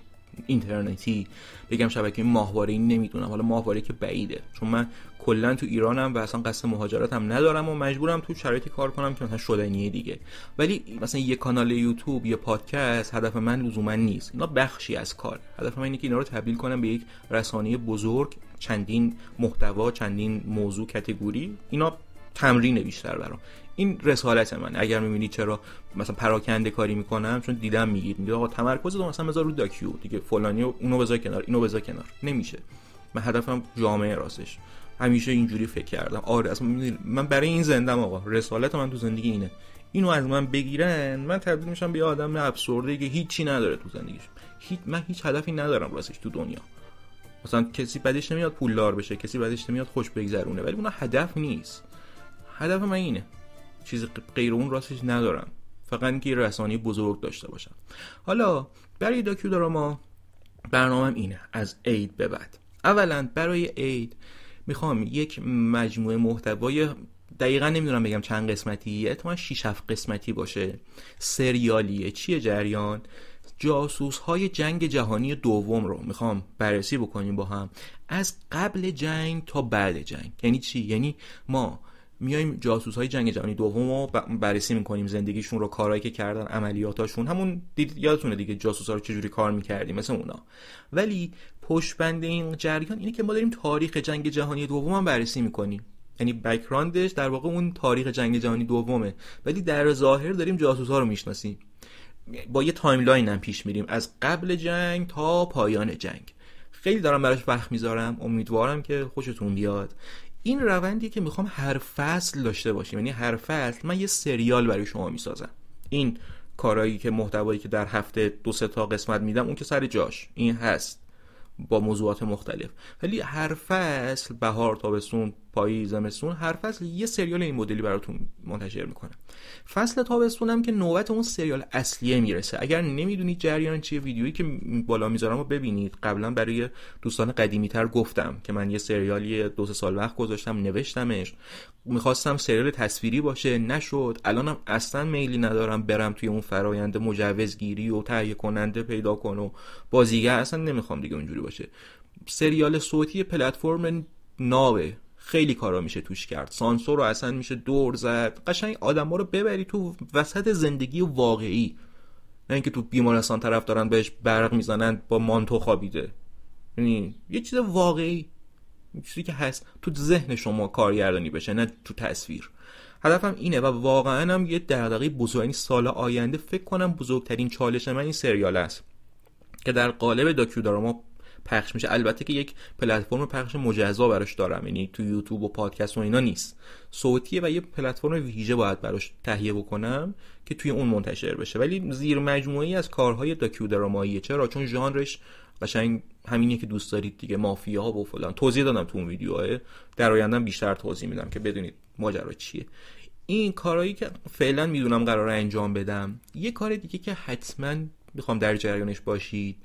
اینترنتی بگم شبکه ماهواره نمیدونم حالا ماهواره که بعیده چون من کلا تو ایرانم و اصلا قصد مهاجرتم ندارم و مجبورم تو شرایطی کار کنم که مثلا شدنیه دیگه ولی مثلا یه کانال یوتیوب یه پادکست هدف من لزوما نیست اینا بخشی از کار هدف من اینه که اینا رو تبدیل کنم به یک رسانه بزرگ چندین محتوا چندین موضوع کتگوری اینا تمرین بیشتر برام این رسالت من اگر میبینی چرا مثلا پراکنده کاری می‌کنم، چون دیدم میگید میگه آقا تمرکز تو مثلا بذار رو داکیو دیگه فلانی و اونو بذار کنار اینو بذار کنار نمیشه من هدفم جامعه راستش همیشه اینجوری فکر کردم آره اصلا من برای این زندم آقا رسالت من تو زندگی اینه اینو از من بگیرن من تبدیل میشم به آدم ابسورده که هیچی نداره تو زندگیش هیچ من هیچ هدفی ندارم راستش تو دنیا مثلا کسی بدش نمیاد پولدار بشه کسی بدش نمیاد خوش بگذرونه ولی اون هدف نیست هدف من اینه چیز غیر اون راستش ندارم فقط اینکه رسانی بزرگ داشته باشم حالا برای داکیودراما برنامهم اینه از عید به بعد اولا برای عید میخوام یک مجموعه محتوای دقیقا نمیدونم بگم چند قسمتی احتمال 6 7 قسمتی باشه سریالیه چیه جریان جاسوس های جنگ جهانی دوم رو میخوام بررسی بکنیم با هم از قبل جنگ تا بعد جنگ یعنی چی یعنی ما میایم جاسوس های جنگ جهانی دوم رو بررسی میکنیم زندگیشون رو کارهایی که کردن عملیاتاشون همون دید یادتونه دیگه جاسوس ها رو چجوری کار میکردیم مثل اونا ولی پشت بنده این جریان اینه که ما داریم تاریخ جنگ جهانی دوم هم بررسی میکنیم یعنی بکراندش در واقع اون تاریخ جنگ جهانی دومه ولی در ظاهر داریم جاسوس ها رو میشناسیم با یه تایملاین هم پیش میریم از قبل جنگ تا پایان جنگ خیلی دارم براش وقت میذارم امیدوارم که خوشتون بیاد این روندی که میخوام هر فصل داشته باشیم یعنی هر فصل من یه سریال برای شما میسازم این کارایی که محتوایی که در هفته دو سه تا قسمت میدم اون که سر جاش این هست با موضوعات مختلف ولی هر فصل بهار تابستون پاییز زمستون هر فصل یه سریال این مدلی براتون منتشر میکنم فصل تابستونم که نوبت اون سریال اصلیه میرسه اگر نمیدونید جریان چیه ویدیویی که بالا میذارم رو ببینید قبلا برای دوستان قدیمی تر گفتم که من یه سریالی دو سال وقت گذاشتم نوشتمش میخواستم سریال تصویری باشه نشد الانم اصلا میلی ندارم برم توی اون فرایند مجوزگیری و تهیه کننده پیدا کن و بازیگر اصلا نمیخوام دیگه اونجوری باشه سریال صوتی پلتفرم ناوه خیلی کارا میشه توش کرد سانسور رو اصلا میشه دور زد قشنگ ها رو ببری تو وسط زندگی واقعی نه اینکه تو بیمارستان طرف دارن بهش برق میزنن با مانتو خوابیده یعنی یه چیز واقعی چیزی که هست تو ذهن شما کارگردانی بشه نه تو تصویر هدفم اینه و واقعا هم یه دردقی بزرگ سال آینده فکر کنم بزرگترین چالش من این سریال است که در قالب داکیودراما پخش میشه البته که یک پلتفرم پخش مجزا براش دارم یعنی تو یوتیوب و پادکست و اینا نیست صوتیه و یه پلتفرم ویژه باید براش تهیه بکنم که توی اون منتشر بشه ولی زیر مجموعی از کارهای دراماییه چرا چون ژانرش قشنگ همینیه که دوست دارید دیگه مافیا و فلان توضیح دادم تو اون ویدیوهای در آیندهم بیشتر توضیح میدم که بدونید ماجرا چیه این کارهایی که فعلا میدونم قرار انجام بدم یه کار دیگه که حتما میخوام در جریانش باشید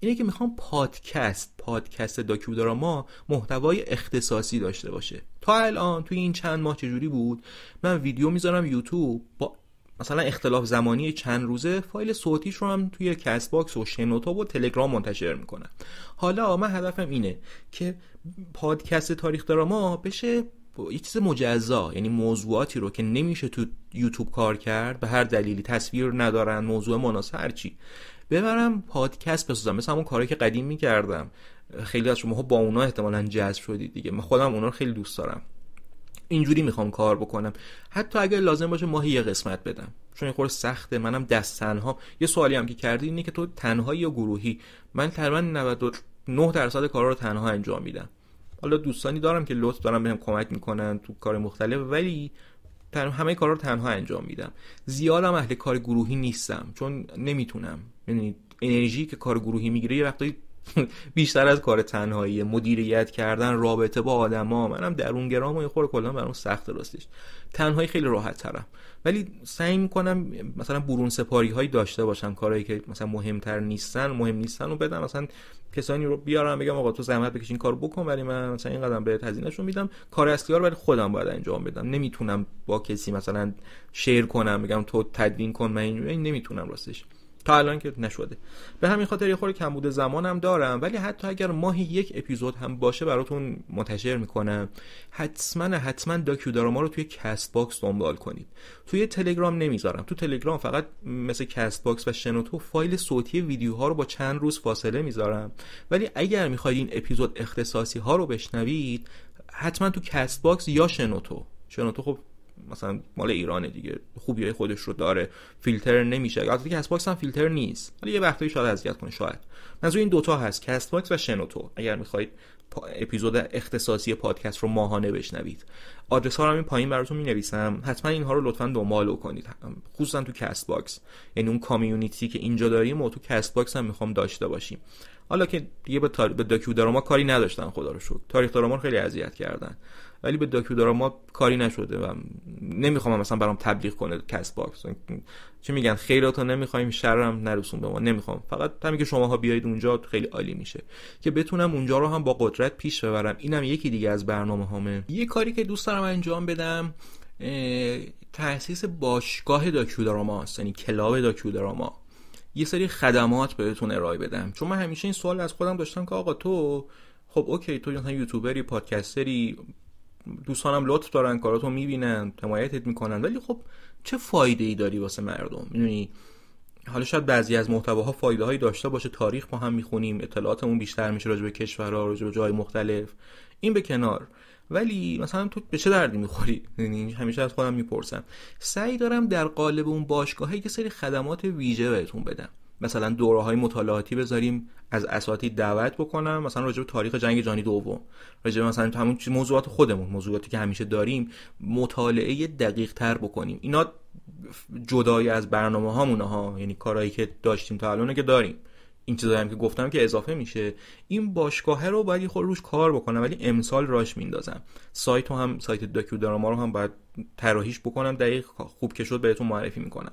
اینه که میخوام پادکست پادکست داکیودراما محتوای اختصاصی داشته باشه تا الان توی این چند ماه چجوری بود من ویدیو میذارم یوتیوب با مثلا اختلاف زمانی چند روزه فایل صوتیش رو هم توی کست باکس و شنوتا و تلگرام منتشر میکنم حالا من هدفم اینه که پادکست تاریخ دراما بشه خب، یه چیز مجزا یعنی موضوعاتی رو که نمیشه تو یوتیوب کار کرد به هر دلیلی تصویر ندارن موضوع مناسب هرچی ببرم پادکست بسازم مثل همون کاری که قدیم میکردم خیلی از شماها با اونا احتمالا جذب شدید دیگه من خودم اونا رو خیلی دوست دارم اینجوری میخوام کار بکنم حتی اگر لازم باشه ماهی یه قسمت بدم چون این خورده سخته منم دست تنها یه سوالی هم که کردی اینه که تو تنهایی یا گروهی من تقریبا 99 درصد کار رو تنها انجام میدم حالا دوستانی دارم که لطف دارن بهم کمک میکنن تو کار مختلف ولی همه کارا رو تنها انجام میدم زیادم اهل کار گروهی نیستم چون نمیتونم یعنی انرژی که کار گروهی میگیره یه وقتایی [LAUGHS] بیشتر از کار تنهایی مدیریت کردن رابطه با آدما منم درونگرام و یه خور کلا برام سخت راستش تنهایی خیلی راحت ترم ولی سعی میکنم مثلا برون سپاری هایی داشته باشم کارهایی که مثلا مهمتر نیستن مهم نیستن رو بدم مثلا کسانی رو بیارم بگم آقا تو زحمت بکشین کارو بکن ولی من مثلا این قدم به هزینه میدم کار اصلی رو ولی خودم باید انجام بدم نمیتونم با کسی مثلا شیر کنم بگم تو تدوین کن من این نمیتونم راستش تا الان که نشده به همین خاطر یه خورده کمبود زمانم دارم ولی حتی اگر ماهی یک اپیزود هم باشه براتون منتشر میکنم حتما حتما داراما رو توی کست باکس دنبال کنید توی تلگرام نمیذارم تو تلگرام فقط مثل کست باکس و شنوتو فایل صوتی ویدیوها رو با چند روز فاصله میذارم ولی اگر میخواید این اپیزود اختصاصی ها رو بشنوید حتما تو کست باکس یا شنوتو شنوتو خب مثلا مال ایرانه دیگه خوبی خودش رو داره فیلتر نمیشه البته کست باکس هم فیلتر نیست ولی یه وقتایی شاید اذیت کنه شاید منظور این دوتا هست کست باکس و شنوتو اگر میخواید اپیزود اختصاصی پادکست رو ماهانه بشنوید آدرس ها رو این پایین براتون می نویسم حتما اینها رو لطفا دنبال کنید خصوصا تو کست باکس یعنی اون کامیونیتی که اینجا داریم و تو کست باکس هم میخوام داشته باشیم حالا که دیگه به, تار... به داکیو کاری نداشتن خدا رو شکر خیلی اذیت کردن ولی به داکیودراما کاری نشده و نمیخوام مثلا برام تبلیغ کنه کس باکس چی میگن خیلی خیراتو نمیخوایم شرم نرسون به ما نمیخوام فقط همین که شماها بیایید اونجا خیلی عالی میشه که بتونم اونجا رو هم با قدرت پیش ببرم اینم یکی دیگه از برنامه هامه یه کاری که دوست دارم انجام بدم تاسیس باشگاه داکیودراما است یعنی کلاب داکیودراما یه سری خدمات بهتون ارائه بدم چون من همیشه این سوال از خودم داشتم که آقا تو خب اوکی تو مثلا یوتیوبری پادکستری دوستانم لطف دارن کاراتو میبینن حمایتت میکنن ولی خب چه فایده ای داری واسه مردم میدونی حالا شاید بعضی از محتواها فایده هایی داشته باشه تاریخ با هم میخونیم اطلاعاتمون بیشتر میشه راجع به کشورها راجع به جای مختلف این به کنار ولی مثلا تو به چه دردی میخوری یعنی همیشه از خودم میپرسم سعی دارم در قالب اون باشگاهی که سری خدمات ویژه بهتون بدم مثلا دوره های مطالعاتی بذاریم از اساتید دعوت بکنم مثلا راجع به تاریخ جنگ جهانی دوم راجع به مثلا همون موضوعات خودمون موضوعاتی که همیشه داریم مطالعه دقیق تر بکنیم اینا جدای از برنامه همونها ها یعنی کارهایی که داشتیم تا الان که داریم این چیزایی هم که گفتم که اضافه میشه این باشگاهه رو باید خود روش کار بکنم ولی امسال راش میندازم سایت هم سایت ما رو هم باید طراحیش بکنم دقیق خوب که شد بهتون معرفی میکنم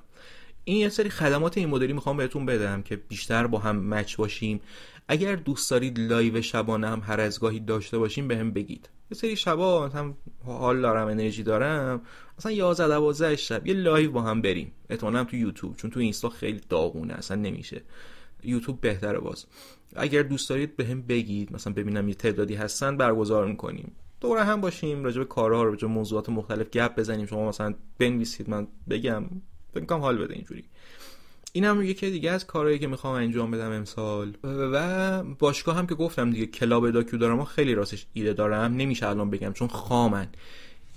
این یه سری خدمات این مدلی میخوام بهتون بدم که بیشتر با هم مچ باشیم اگر دوست دارید لایو شبانه هم هر از گاهی داشته باشیم به هم بگید یه سری شبا هم حال دارم انرژی دارم اصلا 11 12 شب یه لایو با هم بریم هم تو یوتیوب چون تو اینستا خیلی داغونه اصلا نمیشه یوتیوب بهتره باز اگر دوست دارید به هم بگید مثلا ببینم یه تعدادی هستن برگزار میکنیم دوره هم باشیم راجع به کارها راجع به موضوعات مختلف گپ بزنیم شما مثلا بنویسید من بگم فکر کنم حال بده اینجوری این هم یکی دیگه از کارهایی که میخوام انجام بدم امسال و باشگاه هم که گفتم دیگه کلاب داکیو دارم خیلی راستش ایده دارم نمیشه الان بگم چون خامن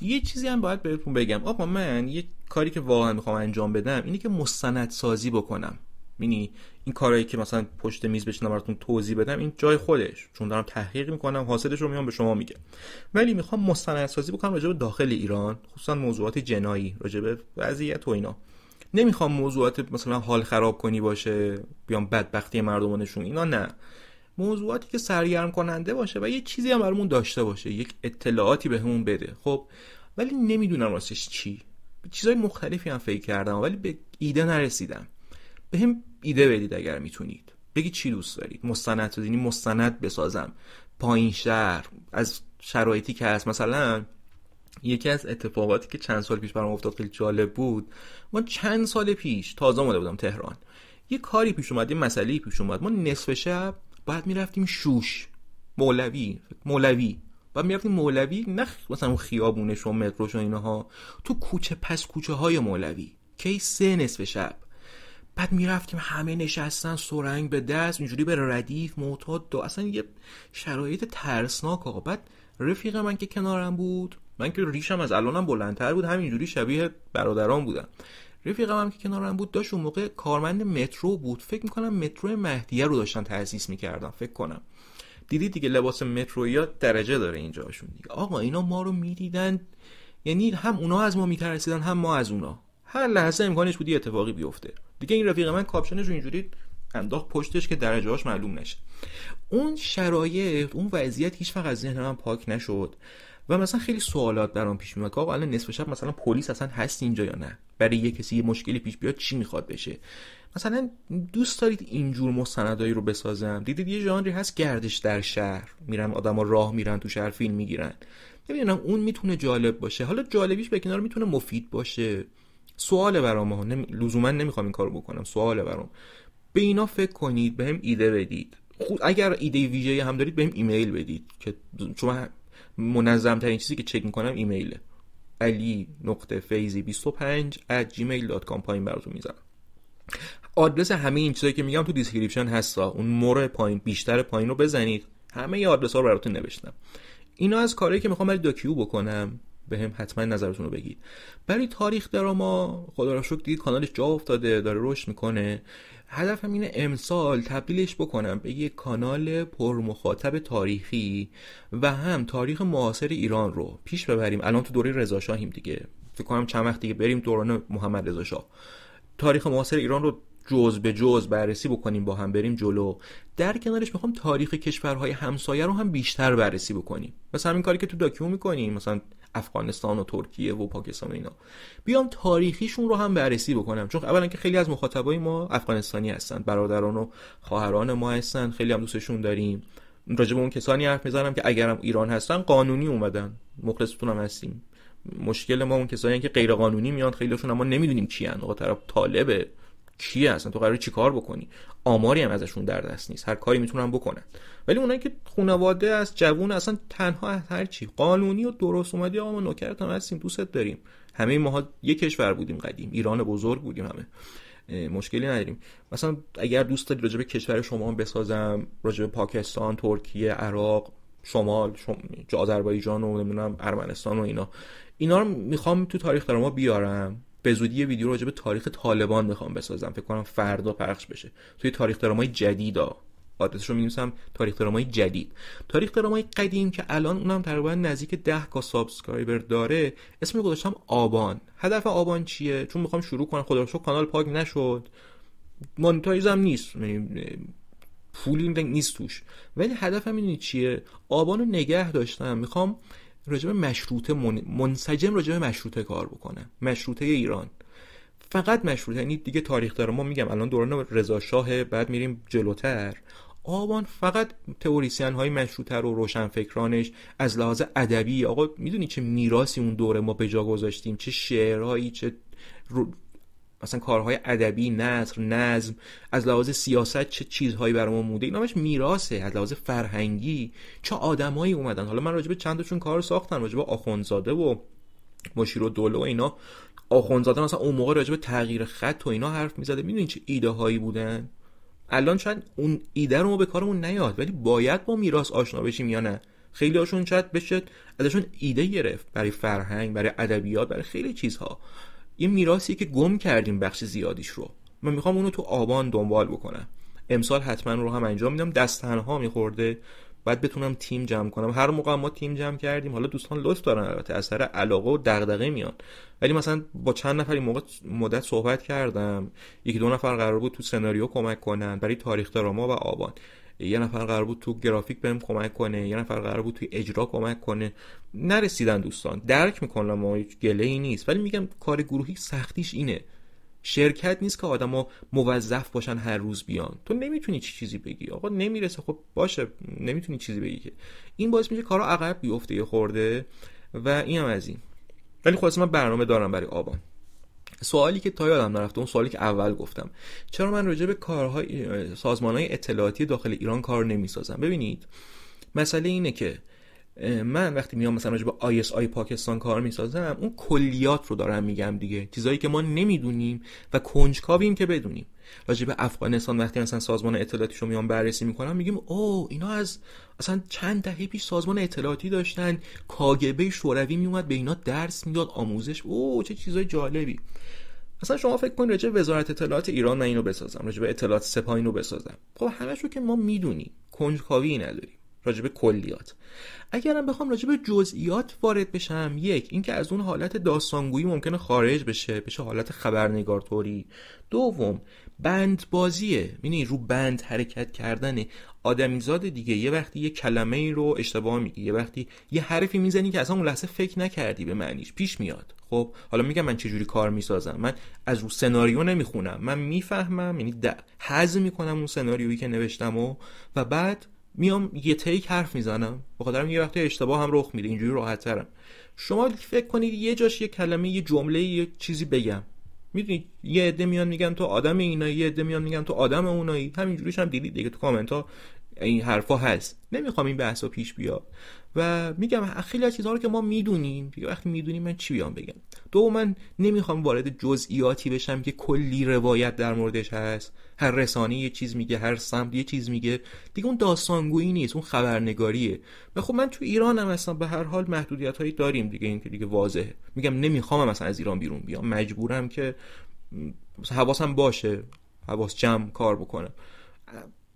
یه چیزی هم باید بهتون بگم آقا من یه کاری که واقعا میخوام انجام بدم اینه که مستند سازی بکنم مینی این کارهایی که مثلا پشت میز بشینم براتون توضیح بدم این جای خودش چون دارم تحقیق میکنم حاصلش رو میام به شما میگم ولی میخوام مستندسازی بکنم راجع داخل ایران خصوصا موضوعات جنایی راجع وضعیت و اینا نمیخوام موضوعات مثلا حال خراب کنی باشه بیام بدبختی مردمانشون اینا نه موضوعاتی که سرگرم کننده باشه و یه چیزی هم برامون داشته باشه یک اطلاعاتی بهمون همون بده خب ولی نمیدونم راستش چی چیزای مختلفی هم فکر کردم ولی به ایده نرسیدم به هم ایده بدید اگر میتونید بگی چی دوست دارید مستند یعنی مستند بسازم پایین شهر از شرایطی که هست مثلا یکی از اتفاقاتی که چند سال پیش برام افتاد خیلی جالب بود ما چند سال پیش تازه اومده بودم تهران یه کاری پیش اومد یه مسئله پیش اومد ما نصف شب بعد میرفتیم شوش مولوی مولوی و میرفتیم مولوی نه مثلا اون خیابونش و متروش و اینها تو کوچه پس کوچه های مولوی کی سه نصف شب بعد میرفتیم همه نشستن سرنگ به دست اینجوری به ردیف معتاد دو اصلا یه شرایط ترسناک آقا بعد رفیق من که کنارم بود من که ریشم از الانم بلندتر بود همینجوری شبیه برادران بودم رفیقم هم که کنارم بود داشت اون موقع کارمند مترو بود فکر میکنم مترو مهدیه رو داشتن تأسیس میکردن فکر کنم دیدی دیگه لباس مترویا درجه داره اینجاشون دیگه آقا اینا ما رو میدیدن یعنی هم اونا از ما میترسیدن هم ما از اونا هر لحظه امکانش بودی اتفاقی بیفته دیگه این رفیق من کاپشنش رو اینجوری انداخت پشتش که درجهاش معلوم نشه اون شرایط اون وضعیت هیچ از ذهن من پاک نشد و مثلا خیلی سوالات برام پیش میاد که آقا الان نصف شب مثلا پلیس اصلا هست اینجا یا نه برای یه کسی یه مشکلی پیش بیاد چی میخواد بشه مثلا دوست دارید اینجور مستندایی رو بسازم دیدید یه ژانری هست گردش در شهر میرن آدما راه میرن تو شهر فیلم میگیرن نمیدونم اون میتونه جالب باشه حالا جالبیش به کنار میتونه مفید باشه سوال برام ها نمی... لزوما نمیخوام این کارو بکنم سوال برام به اینا فکر کنید بهم ایده بدید خود اگر ایده ویژه هم دارید بهم ایمیل بدید که چون منظم ترین چیزی که چک میکنم ایمیله علی نقطه فیزی 25 at gmail.com پایین براتون میذارم آدرس همه این چیزایی که میگم تو دیسکریپشن هستا اون مور پایین بیشتر پایین رو بزنید همه ی آدرس ها رو براتون نوشتم اینا از کاری که میخوام برای داکیو بکنم به هم حتما نظرتون رو بگید برای تاریخ دراما خدا را شکر دیگه کانالش جا افتاده داره رشد میکنه هدفم اینه امسال تبدیلش بکنم به یک کانال پر مخاطب تاریخی و هم تاریخ معاصر ایران رو پیش ببریم الان تو دوره رضا شاهیم دیگه فکر کنم چند وقت دیگه بریم دوران محمد رضا شاه تاریخ معاصر ایران رو جز به جز بررسی بکنیم با هم بریم جلو در کنارش میخوام تاریخ کشورهای همسایه رو هم بیشتر بررسی بکنیم مثلا این کاری که تو داکیوم میکنیم مثلا افغانستان و ترکیه و پاکستان و اینا بیام تاریخیشون رو هم بررسی بکنم چون اولا که خیلی از مخاطبای ما افغانستانی هستن برادران و خواهران ما هستن خیلی هم دوستشون داریم راجع به اون کسانی حرف میزنم که اگرم ایران هستن قانونی اومدن مخلصتون هم هستیم مشکل ما اون کسایی که غیر قانونی میان خیلیشون اما نمیدونیم کیان آقا طرف طالبه کی اصلا تو قرار چیکار بکنی آماری هم ازشون در دست نیست هر کاری میتونن بکنن ولی اونایی که خانواده از جوون اصلا تنها از هر چی قانونی و درست اومدی آقا ما نوکرت هم هستیم دوستت داریم همه ماها یک کشور بودیم قدیم ایران بزرگ بودیم همه مشکلی نداریم مثلا اگر دوست داری راجع کشور شما بسازم راجع پاکستان ترکیه عراق شمال شم... آذربایجان و نمیدونم ارمنستان و اینا اینا رو میخوام تو تاریخ ما بیارم به زودی یه ویدیو راجع به تاریخ طالبان میخوام بسازم فکر کنم فردا پخش بشه توی تاریخ درامای جدیدا آدرسش رو می‌نویسم تاریخ درامای جدید تاریخ درامای قدیم که الان اونم تقریبا نزدیک ده کا سابسکرایبر داره اسم گذاشتم آبان هدف آبان چیه چون میخوام شروع کنم خدا کانال پاک نشد هم نیست یعنی، پولی نیست توش ولی هدفم اینه چیه آبان رو نگه داشتم میخوام راجب مشروطه منسجم راجب مشروطه کار بکنه مشروطه ایران فقط مشروطه یعنی دیگه تاریخ داره ما میگم الان دوران رضا شاه بعد میریم جلوتر آبان فقط تئوریسین های مشروطه رو روشنفکرانش از لحاظ ادبی آقا میدونی چه میراسی اون دوره ما به جا گذاشتیم چه شعرهایی چه مثلا کارهای ادبی نثر نظم از لحاظ سیاست چه چیزهایی بر ما موده اینا همش میراثه از لحاظ فرهنگی چه آدمایی اومدن حالا من راجبه چند تاشون کار ساختن راجبه آخوندزاده و مشیر و دوله و اینا آخوندزاده مثلا اون موقع راجبه تغییر خط و اینا حرف میزده میدونین چه ایده هایی بودن الان شاید اون ایده رو ما به کارمون نیاد ولی باید با میراث آشنا بشیم یا نه خیلی هاشون شاید بشه ازشون ایده گرفت برای فرهنگ برای ادبیات برای خیلی چیزها یه میراثی که گم کردیم بخش زیادیش رو من میخوام اونو تو آبان دنبال بکنم امسال حتما رو هم انجام میدم دست تنها میخورده بعد بتونم تیم جمع کنم هر موقع ما تیم جمع کردیم حالا دوستان لطف دارن البته از سر علاقه و دغدغه میان ولی مثلا با چند نفر این موقع مدت صحبت کردم یکی دو نفر قرار بود تو سناریو کمک کنن برای تاریخ دراما و آبان یه نفر قرار بود تو گرافیک بهم کمک کنه یه نفر قرار بود توی اجرا کمک کنه نرسیدن دوستان درک میکنم ما گله ای نیست ولی میگم کار گروهی سختیش اینه شرکت نیست که آدما موظف باشن هر روز بیان تو نمیتونی چی چیزی بگی آقا نمیرسه خب باشه نمیتونی چیزی بگی که این باعث میشه کارا عقب بیفته یه خورده و این هم از این ولی خلاص من برنامه دارم برای آبان سوالی که تا یادم نرفته اون سوالی که اول گفتم چرا من راجع به کارهای سازمانهای اطلاعاتی داخل ایران کار نمیسازم ببینید مسئله اینه که من وقتی میام مثلا به آی اس آی پاکستان کار میسازم اون کلیات رو دارم میگم دیگه چیزایی که ما نمیدونیم و کنجکاویم که بدونیم راجب به افغانستان وقتی مثلا سازمان اطلاعاتی رو میام بررسی میکنم میگیم او اینا از اصلا چند دهه پیش سازمان اطلاعاتی داشتن کاگبه شوروی میومد به اینا درس میداد آموزش او چه چیزای جالبی اصلا شما فکر کن راجع وزارت اطلاعات ایران من اینو بسازم راجع به اطلاعات سپاه اینو بسازم خب همش رو که ما میدونیم کنجکاوی نداریم راجب کلیات اگرم بخوام راجب جزئیات وارد بشم یک اینکه از اون حالت داستانگویی ممکنه خارج بشه بشه حالت خبرنگارتوری دوم بند بازیه میدونی رو بند حرکت کردن آدمیزاد دیگه یه وقتی یه کلمه ای رو اشتباه میگی یه وقتی یه حرفی میزنی که اصلا اون لحظه فکر نکردی به معنیش پیش میاد خب حالا میگم من چجوری کار میسازم من از رو سناریو نمیخونم من میفهمم یعنی حذف میکنم اون سناریویی که نوشتم و و بعد میام یه تیک حرف میزنم بخاطر یه وقتی اشتباه هم رخ میده اینجوری راحت ترم شما فکر کنید یه جاش یه کلمه یه جمله یه چیزی بگم میدونید یه عده میان میگن تو آدم اینایی یه عده میان میگن تو آدم اونایی همینجوریش هم دیدید دیگه تو کامنت ها این حرفا هست نمیخوام این بحثا پیش بیاد و میگم خیلی از چیزها رو که ما میدونیم دیگه وقتی میدونیم من چی بگم دو من نمیخوام وارد جزئیاتی بشم که کلی روایت در موردش هست هر رسانه یه چیز میگه هر سمت یه چیز میگه دیگه اون داستانگویی نیست اون خبرنگاریه و خب من تو ایرانم اصلا به هر حال محدودیت هایی داریم دیگه این که دیگه واضحه میگم نمیخوام مثلا از ایران بیرون بیام مجبورم که حواسم باشه حواس جمع کار بکنم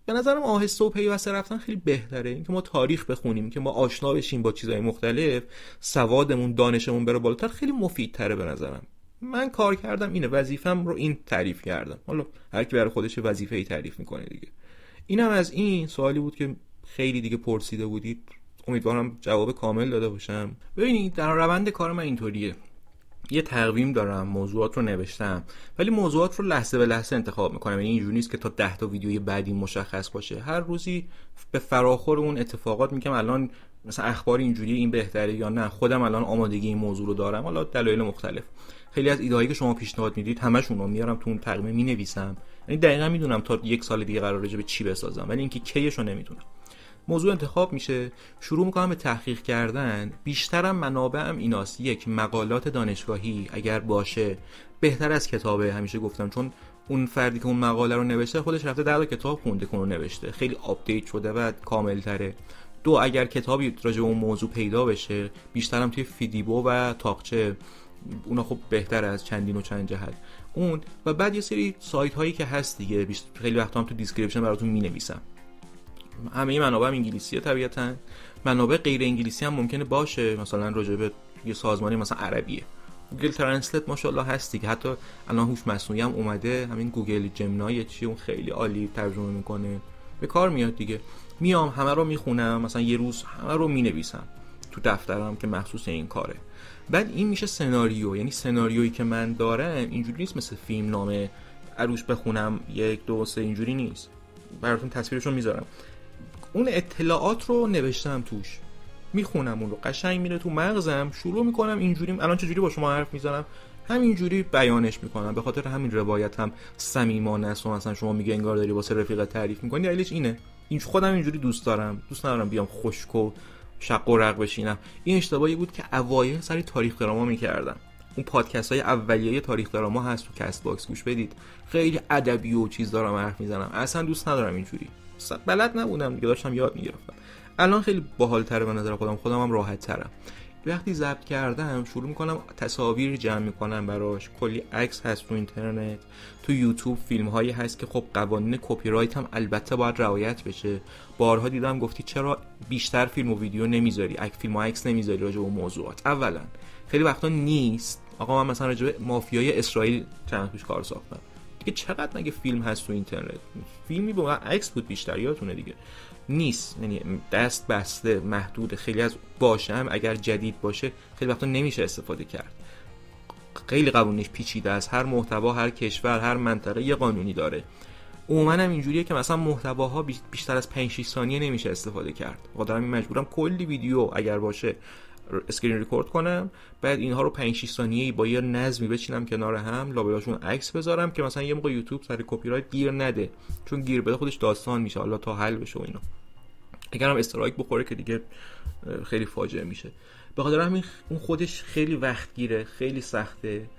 به نظرم آهسته و پیوسته رفتن خیلی بهتره اینکه ما تاریخ بخونیم که ما آشنا بشیم با چیزهای مختلف سوادمون دانشمون بره بالاتر خیلی مفیدتره به نظرم من کار کردم اینه وظیفم رو این تعریف کردم حالا هر کی برای خودش وظیفه ای تعریف میکنه دیگه اینم از این سوالی بود که خیلی دیگه پرسیده بودید امیدوارم جواب کامل داده باشم ببینید در روند کار من اینطوریه یه تقویم دارم موضوعات رو نوشتم ولی موضوعات رو لحظه به لحظه انتخاب میکنم یعنی اینجوری نیست که تا 10 تا ویدیوی بعدی مشخص باشه هر روزی به فراخور اون اتفاقات میگم الان مثلا اخبار اینجوری این بهتره یا نه خودم الان آمادگی این موضوع رو دارم حالا دلایل مختلف خیلی از هایی که شما پیشنهاد میدید همشون رو میارم تو اون می مینویسم یعنی دقیقا میدونم تا یک سال دیگه قرار به چی بسازم ولی اینکه کیش رو نمیدونم موضوع انتخاب میشه شروع میکنم به تحقیق کردن بیشترم منابعم ایناست یک مقالات دانشگاهی اگر باشه بهتر از کتابه همیشه گفتم چون اون فردی که اون مقاله رو نوشته خودش رفته در کتاب خونده کنه نوشته خیلی آپدیت شده و کامل تره دو اگر کتابی راجع به اون موضوع پیدا بشه بیشترم توی فیدیبو و تاقچه اونا خب بهتر از چندین و چند جهت اون و بعد یه سری سایت هایی که هست دیگه خیلی وقت هم تو دیسکریپشن براتون می نویسم همه منابع هم انگلیسیه طبیعتا منابع غیر انگلیسی هم ممکنه باشه مثلا به یه سازمانی مثلا عربیه گوگل ترنسلیت ماشاءالله هستی که حتی الان هوش مصنوعی هم اومده همین گوگل جمنای چی اون خیلی عالی ترجمه میکنه به کار میاد دیگه میام همه رو میخونم مثلا یه روز همه رو مینویسم تو دفترم که مخصوص این کاره بعد این میشه سناریو یعنی سناریویی که من دارم اینجوری نیست مثل فیلم نامه عروش بخونم یک دو سه اینجوری نیست براتون تصویرشون میذارم اون اطلاعات رو نوشتم توش میخونم اون رو قشنگ میره تو مغزم شروع میکنم اینجوری الان چجوری با شما حرف میزنم همینجوری بیانش میکنم به خاطر همین روایت هم صمیمانه است و مثلا شما میگه انگار داری واسه رفیقت تعریف میکنی دلیلش اینه این خودم اینجوری دوست دارم دوست ندارم بیام خشک و شق و رق بشینم این اشتباهی بود که اوایل سری تاریخ دراما میکردم اون پادکست های اولیه تاریخ دراما هست تو کست باکس گوش بدید خیلی ادبی و چیز دارم حرف میزنم اصلا دوست ندارم اینجوری بلد نبودم دیگه داشتم یاد میگرفتم الان خیلی باحال تره به نظر خودم خودم هم راحت ترم وقتی ضبط کردم شروع میکنم تصاویر جمع میکنم براش کلی عکس هست تو اینترنت تو یوتیوب فیلم هایی هست که خب قوانین کپی رایت هم البته باید رعایت بشه بارها دیدم گفتی چرا بیشتر فیلم و ویدیو نمیذاری اک فیلم و عکس نمیذاری راجع به موضوعات اولا خیلی وقتا نیست آقا من مثلا راجع به مافیای اسرائیل چند پیش کار ساختم دیگه چقدر مگه فیلم هست تو اینترنت فیلمی با عکس بود بیشتر یادتونه دیگه نیست یعنی دست بسته محدود خیلی از باشه هم اگر جدید باشه خیلی وقتا نمیشه استفاده کرد خیلی قوانینش پیچیده است هر محتوا هر کشور هر منطقه یه قانونی داره عموما هم اینجوریه که مثلا محتواها بیشتر از 5 6 ثانیه نمیشه استفاده کرد خاطر خب مجبورم کلی ویدیو اگر باشه اسکرین ریکورد کنم بعد اینها رو 5 6 ثانیه‌ای با یه نظمی بچینم کنار هم لابلاشون عکس بذارم که مثلا یه موقع یوتیوب سر کپی رایت گیر نده چون گیر بده خودش داستان میشه حالا تا حل بشه و اینا اگر هم استرایک بخوره که دیگه خیلی فاجعه میشه به خاطر همین اون خودش خیلی وقت گیره خیلی سخته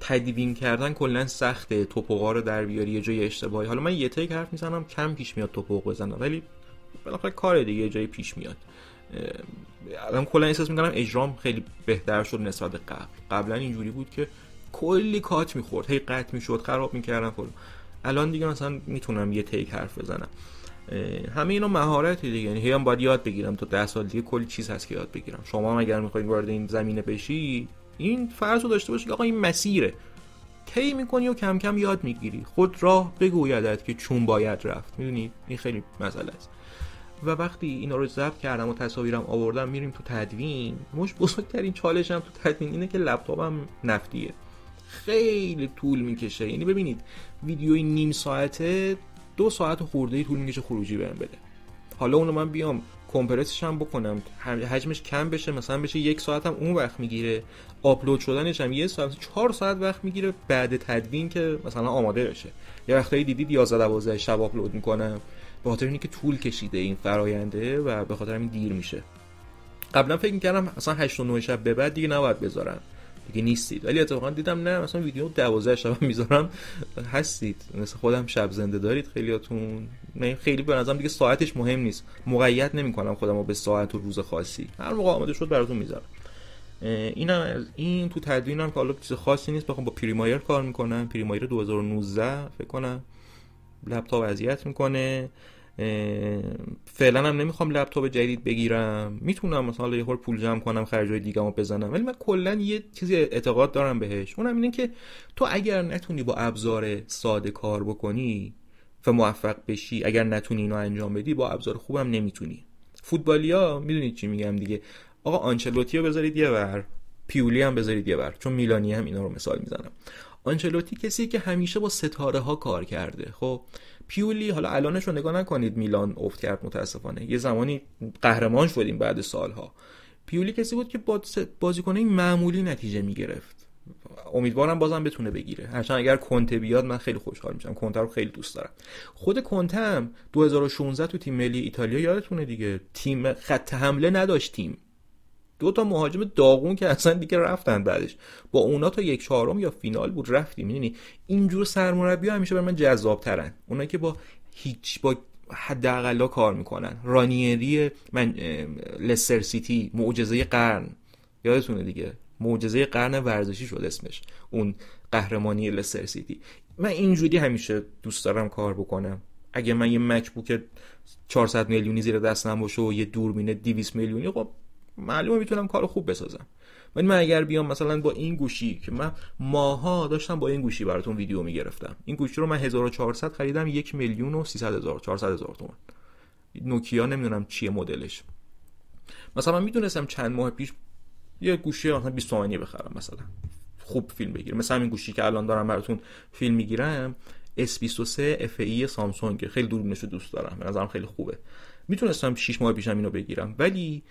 تدوین کردن کلا سخته توپوقا رو در بیاری یه جای اشتباهی حالا من یه تیک حرف میزنم کم پیش میاد توپوق بزنم ولی بالاخره کار دیگه یه جایی پیش میاد الان کلا احساس میکنم اجرام خیلی بهتر شد نسبت به قبل قبلا اینجوری بود که کلی کات میخورد هی قطع میشد خراب میکردم فلان الان دیگه مثلا میتونم یه تیک حرف بزنم همه اینا مهارتی دیگه یعنی هم باید یاد بگیرم تا ده سال دیگه کلی چیز هست که یاد بگیرم شما هم اگر میخواید وارد این زمینه بشی این فرض رو داشته باشی که آقا این مسیره طی میکنی و کم کم یاد میگیری خود راه بگویدت که چون باید رفت میدونی این خیلی مسئله است و وقتی اینا رو ضبط کردم و تصاویرم آوردم میریم تو تدوین مش بزرگترین چالش هم تو تدوین اینه که لپتاپم نفتیه خیلی طول میکشه یعنی ببینید ویدیوی نیم ساعته دو ساعت خورده طول میکشه خروجی بهم بده حالا اونو من بیام کمپرسش هم بکنم حجمش کم بشه مثلا بشه یک ساعت هم اون وقت میگیره آپلود شدنش هم یه ساعت چهار ساعت وقت میگیره بعد تدوین که مثلا آماده بشه یه وقتایی دیدید 11 12 شب آپلود میکنم به خاطر اینکه طول کشیده این فراینده و به خاطر این دیر میشه قبلا فکر میکردم اصلا 8 و 9 شب به بعد دیگه نباید بذارم دیگه نیستید ولی اتفاقا دیدم نه مثلا ویدیو 12 شب میذارم هستید مثل خودم شب زنده دارید خیلیاتون نه خیلی به نظرم دیگه ساعتش مهم نیست مقید نمیکنم خودم رو به ساعت و روز خاصی هر موقع آماده شد براتون میذارم این هم این تو تدوینم که حالا چیز خاصی نیست بخوام با پریمایر کار میکنم پریمایر 2019 فکر کنم لپتاپ اذیت میکنه فعلا هم نمیخوام لپتاپ جدید بگیرم میتونم مثلا یه خور پول جمع کنم خرجای دیگه بزنم ولی من کلا یه چیزی اعتقاد دارم بهش اونم اینه که تو اگر نتونی با ابزار ساده کار بکنی و موفق بشی اگر نتونی اینو انجام بدی با ابزار خوبم نمیتونی فوتبالیا میدونید چی میگم دیگه آقا آنچلوتی رو بذارید یه بر پیولی هم بذارید یه بر چون میلانی هم اینا رو مثال میزنم آنچلوتی کسی که همیشه با ستاره ها کار کرده خب پیولی حالا الانش رو نگاه نکنید میلان افت کرد متاسفانه یه زمانی قهرمان شدیم بعد سالها پیولی کسی بود که با بازیکنه معمولی نتیجه میگرفت امیدوارم بازم بتونه بگیره هرچند اگر کنته بیاد من خیلی خوشحال میشم کنته رو خیلی دوست دارم خود کنته هم 2016 تو تیم ملی ایتالیا یادتونه دیگه تیم خط حمله نداشتیم دو تا مهاجم داغون که اصلا دیگه رفتن بعدش با اونا تا یک چهارم یا فینال بود رفتیم میدونی اینجور سرمربی همیشه بر من جذاب ترن اونایی که با هیچ با حداقلا کار میکنن رانیری من لستر سیتی معجزه قرن یادتونه دیگه معجزه قرن ورزشی شد اسمش اون قهرمانی لستر سیتی من اینجوری همیشه دوست دارم کار بکنم اگه من یه مکبوک 400 میلیونی زیر دستم باشه و یه دوربین 200 میلیونی خب معلومه میتونم کار خوب بسازم ولی من اگر بیام مثلا با این گوشی که من ماها داشتم با این گوشی براتون ویدیو میگرفتم این گوشی رو من 1400 خریدم یک میلیون و 300 هزار 400 هزار تومن نوکیا نمیدونم چیه مدلش مثلا من میدونستم چند ماه پیش یه گوشی مثلا 20 تومانی بخرم مثلا خوب فیلم بگیرم مثلا این گوشی که الان دارم براتون فیلم میگیرم S23 FE سامسونگ خیلی دوربینش رو دوست دارم به نظرم خیلی خوبه میتونستم 6 ماه پیشم اینو بگیرم ولی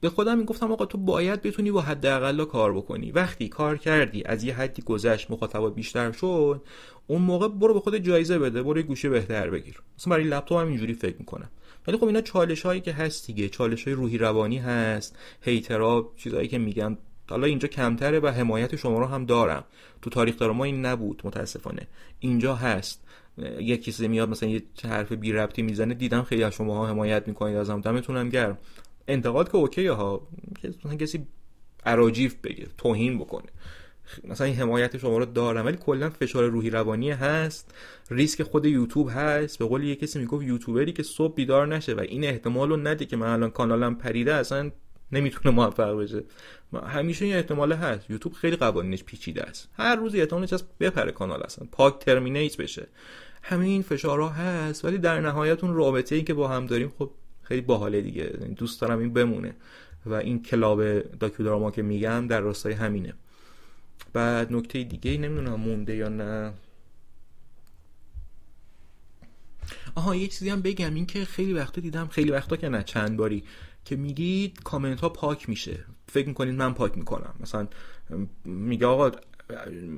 به خودم میگفتم گفتم آقا تو باید بتونی با حداقل کار بکنی وقتی کار کردی از یه حدی گذشت مخاطبا بیشتر شد اون موقع برو به خود جایزه بده برو یه گوشه بهتر بگیر مثلا برای لپتاپ هم اینجوری فکر میکنم ولی خب اینا چالش هایی که هست دیگه چالش های روحی روانی هست هیترا چیزایی که میگن حالا اینجا کمتره و حمایت شما رو هم دارم تو تاریخ دارم ما این نبود متاسفانه اینجا هست یکی کسی میاد مثلا یه حرف بی ربطی میزنه دیدم خیلی از شماها حمایت میکنید ازم دمتونم گرم انتقاد که اوکی ها مثلا کسی اراجیف بگه توهین بکنه مثلا این حمایت شما رو دارم ولی کلا فشار روحی روانی هست ریسک خود یوتیوب هست به قول یه کسی میگفت یوتیوبری که صبح بیدار نشه و این احتمال رو نده که من الان کانالم پریده اصلا نمیتونه موفق بشه همیشه این احتمال هست یوتیوب خیلی قوانینش پیچیده است هر روز احتمالش هست بپره کانال اصلا پاک ترمینیت بشه همین این فشارها هست ولی در نهایت اون رابطه ای که با هم داریم خب خیلی باحاله دیگه یعنی دوست دارم این بمونه و این کلاب داکیودراما که میگم در راستای همینه بعد نکته دیگه نمیدونم مونده یا نه آها یه چیزی هم بگم این که خیلی وقتا دیدم خیلی وقتا که نه چند باری که میگید کامنت ها پاک میشه فکر میکنید من پاک میکنم مثلا میگه آقا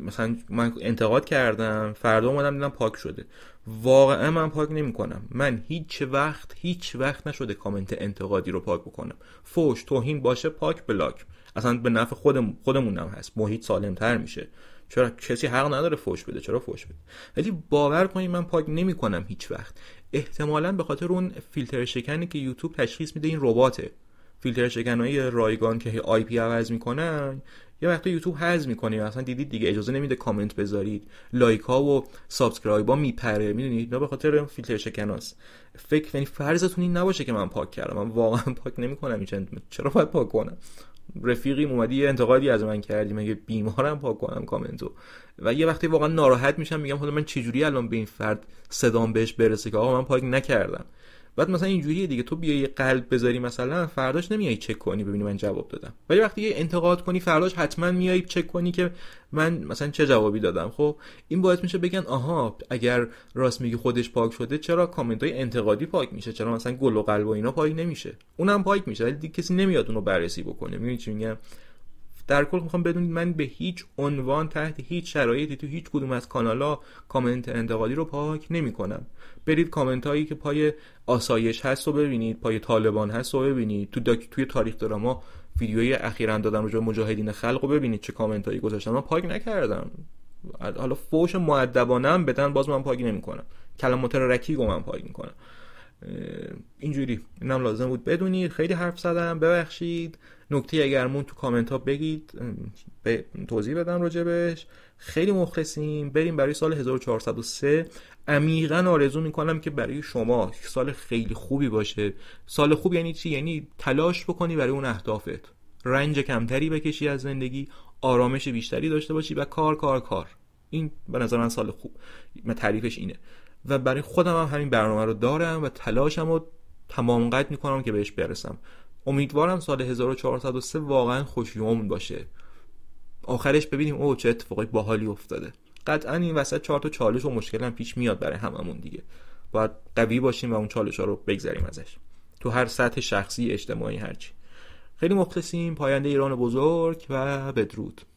مثلا من انتقاد کردم فردا اومدم دیدم پاک شده واقعا من پاک کنم من هیچ وقت هیچ وقت نشده کامنت انتقادی رو پاک بکنم فوش توهین باشه پاک بلاک اصلا به نفع خودم خودمونم هست محیط تر میشه چرا کسی حق نداره فوش بده چرا فوش بده ولی باور کنید من پاک نمی کنم هیچ وقت احتمالا به خاطر اون فیلتر شکنی که یوتیوب تشخیص میده این رباته فیلتر شکنهای رایگان که آی پی عوض میکنن یا وقتی یوتیوب حذف میکنه یا اصلا دیدید دیگه اجازه نمیده کامنت بذارید لایک ها و سابسکرایب ها میپره میدونید نه به خاطر فیلتر شکناس فکر یعنی فرضتون این نباشه که من پاک کردم من واقعا پاک نمیکنم این چرا باید پاک کنم رفیقی اومدی یه انتقادی از من کردی مگه بیمارم پاک کنم کامنتو و یه وقتی واقعا ناراحت میشم میگم حالا من چجوری الان به این فرد صدام بهش برسه که آقا من پاک نکردم بعد مثلا اینجوریه دیگه تو بیای قلب بذاری مثلا فرداش نمیای چک کنی ببینی من جواب دادم ولی وقتی یه انتقاد کنی فرداش حتما میای چک کنی که من مثلا چه جوابی دادم خب این باعث میشه بگن آها اگر راست میگی خودش پاک شده چرا کامنت های انتقادی پاک میشه چرا مثلا گل و قلب و اینا پاک نمیشه اونم پاک میشه ولی کسی نمیاد اونو بررسی بکنه میبینی چی میگم در کل میخوام بدونید من به هیچ عنوان تحت هیچ شرایطی تو هیچ کدوم از کانالا کامنت انتقادی رو پاک نمی کنم برید کامنت هایی که پای آسایش هست رو ببینید پای طالبان هست رو ببینید تو داک... توی تاریخ دراما ویدیوی اخیرا دادم جو مجاهدین خلق رو ببینید چه کامنت هایی گذاشتم من پاک نکردم حالا فوش معدبانم بدن باز من پاک نمیکنم کلمات رکی رو من پاک میکنم اینجوری اینم لازم بود بدونید خیلی حرف زدم ببخشید نکته اگرمون تو کامنت ها بگید توضیح بدم راجبش خیلی مخلصیم بریم برای سال 1403 عمیقا آرزو میکنم که برای شما سال خیلی خوبی باشه سال خوب یعنی چی یعنی تلاش بکنی برای اون اهدافت رنج کمتری بکشی از زندگی آرامش بیشتری داشته باشی و کار کار کار این به نظر من سال خوب من تعریفش اینه و برای خودم هم همین برنامه رو دارم و تلاشم رو تمام قد میکنم که بهش برسم امیدوارم سال 1403 واقعا خوشی باشه آخرش ببینیم او چه اتفاقی باحالی افتاده قطعا این وسط چهار تا چالش و مشکل هم پیش میاد برای هممون دیگه باید قوی باشیم و اون چالش ها رو بگذریم ازش تو هر سطح شخصی اجتماعی هرچی خیلی مخلصیم پاینده ایران بزرگ و بدرود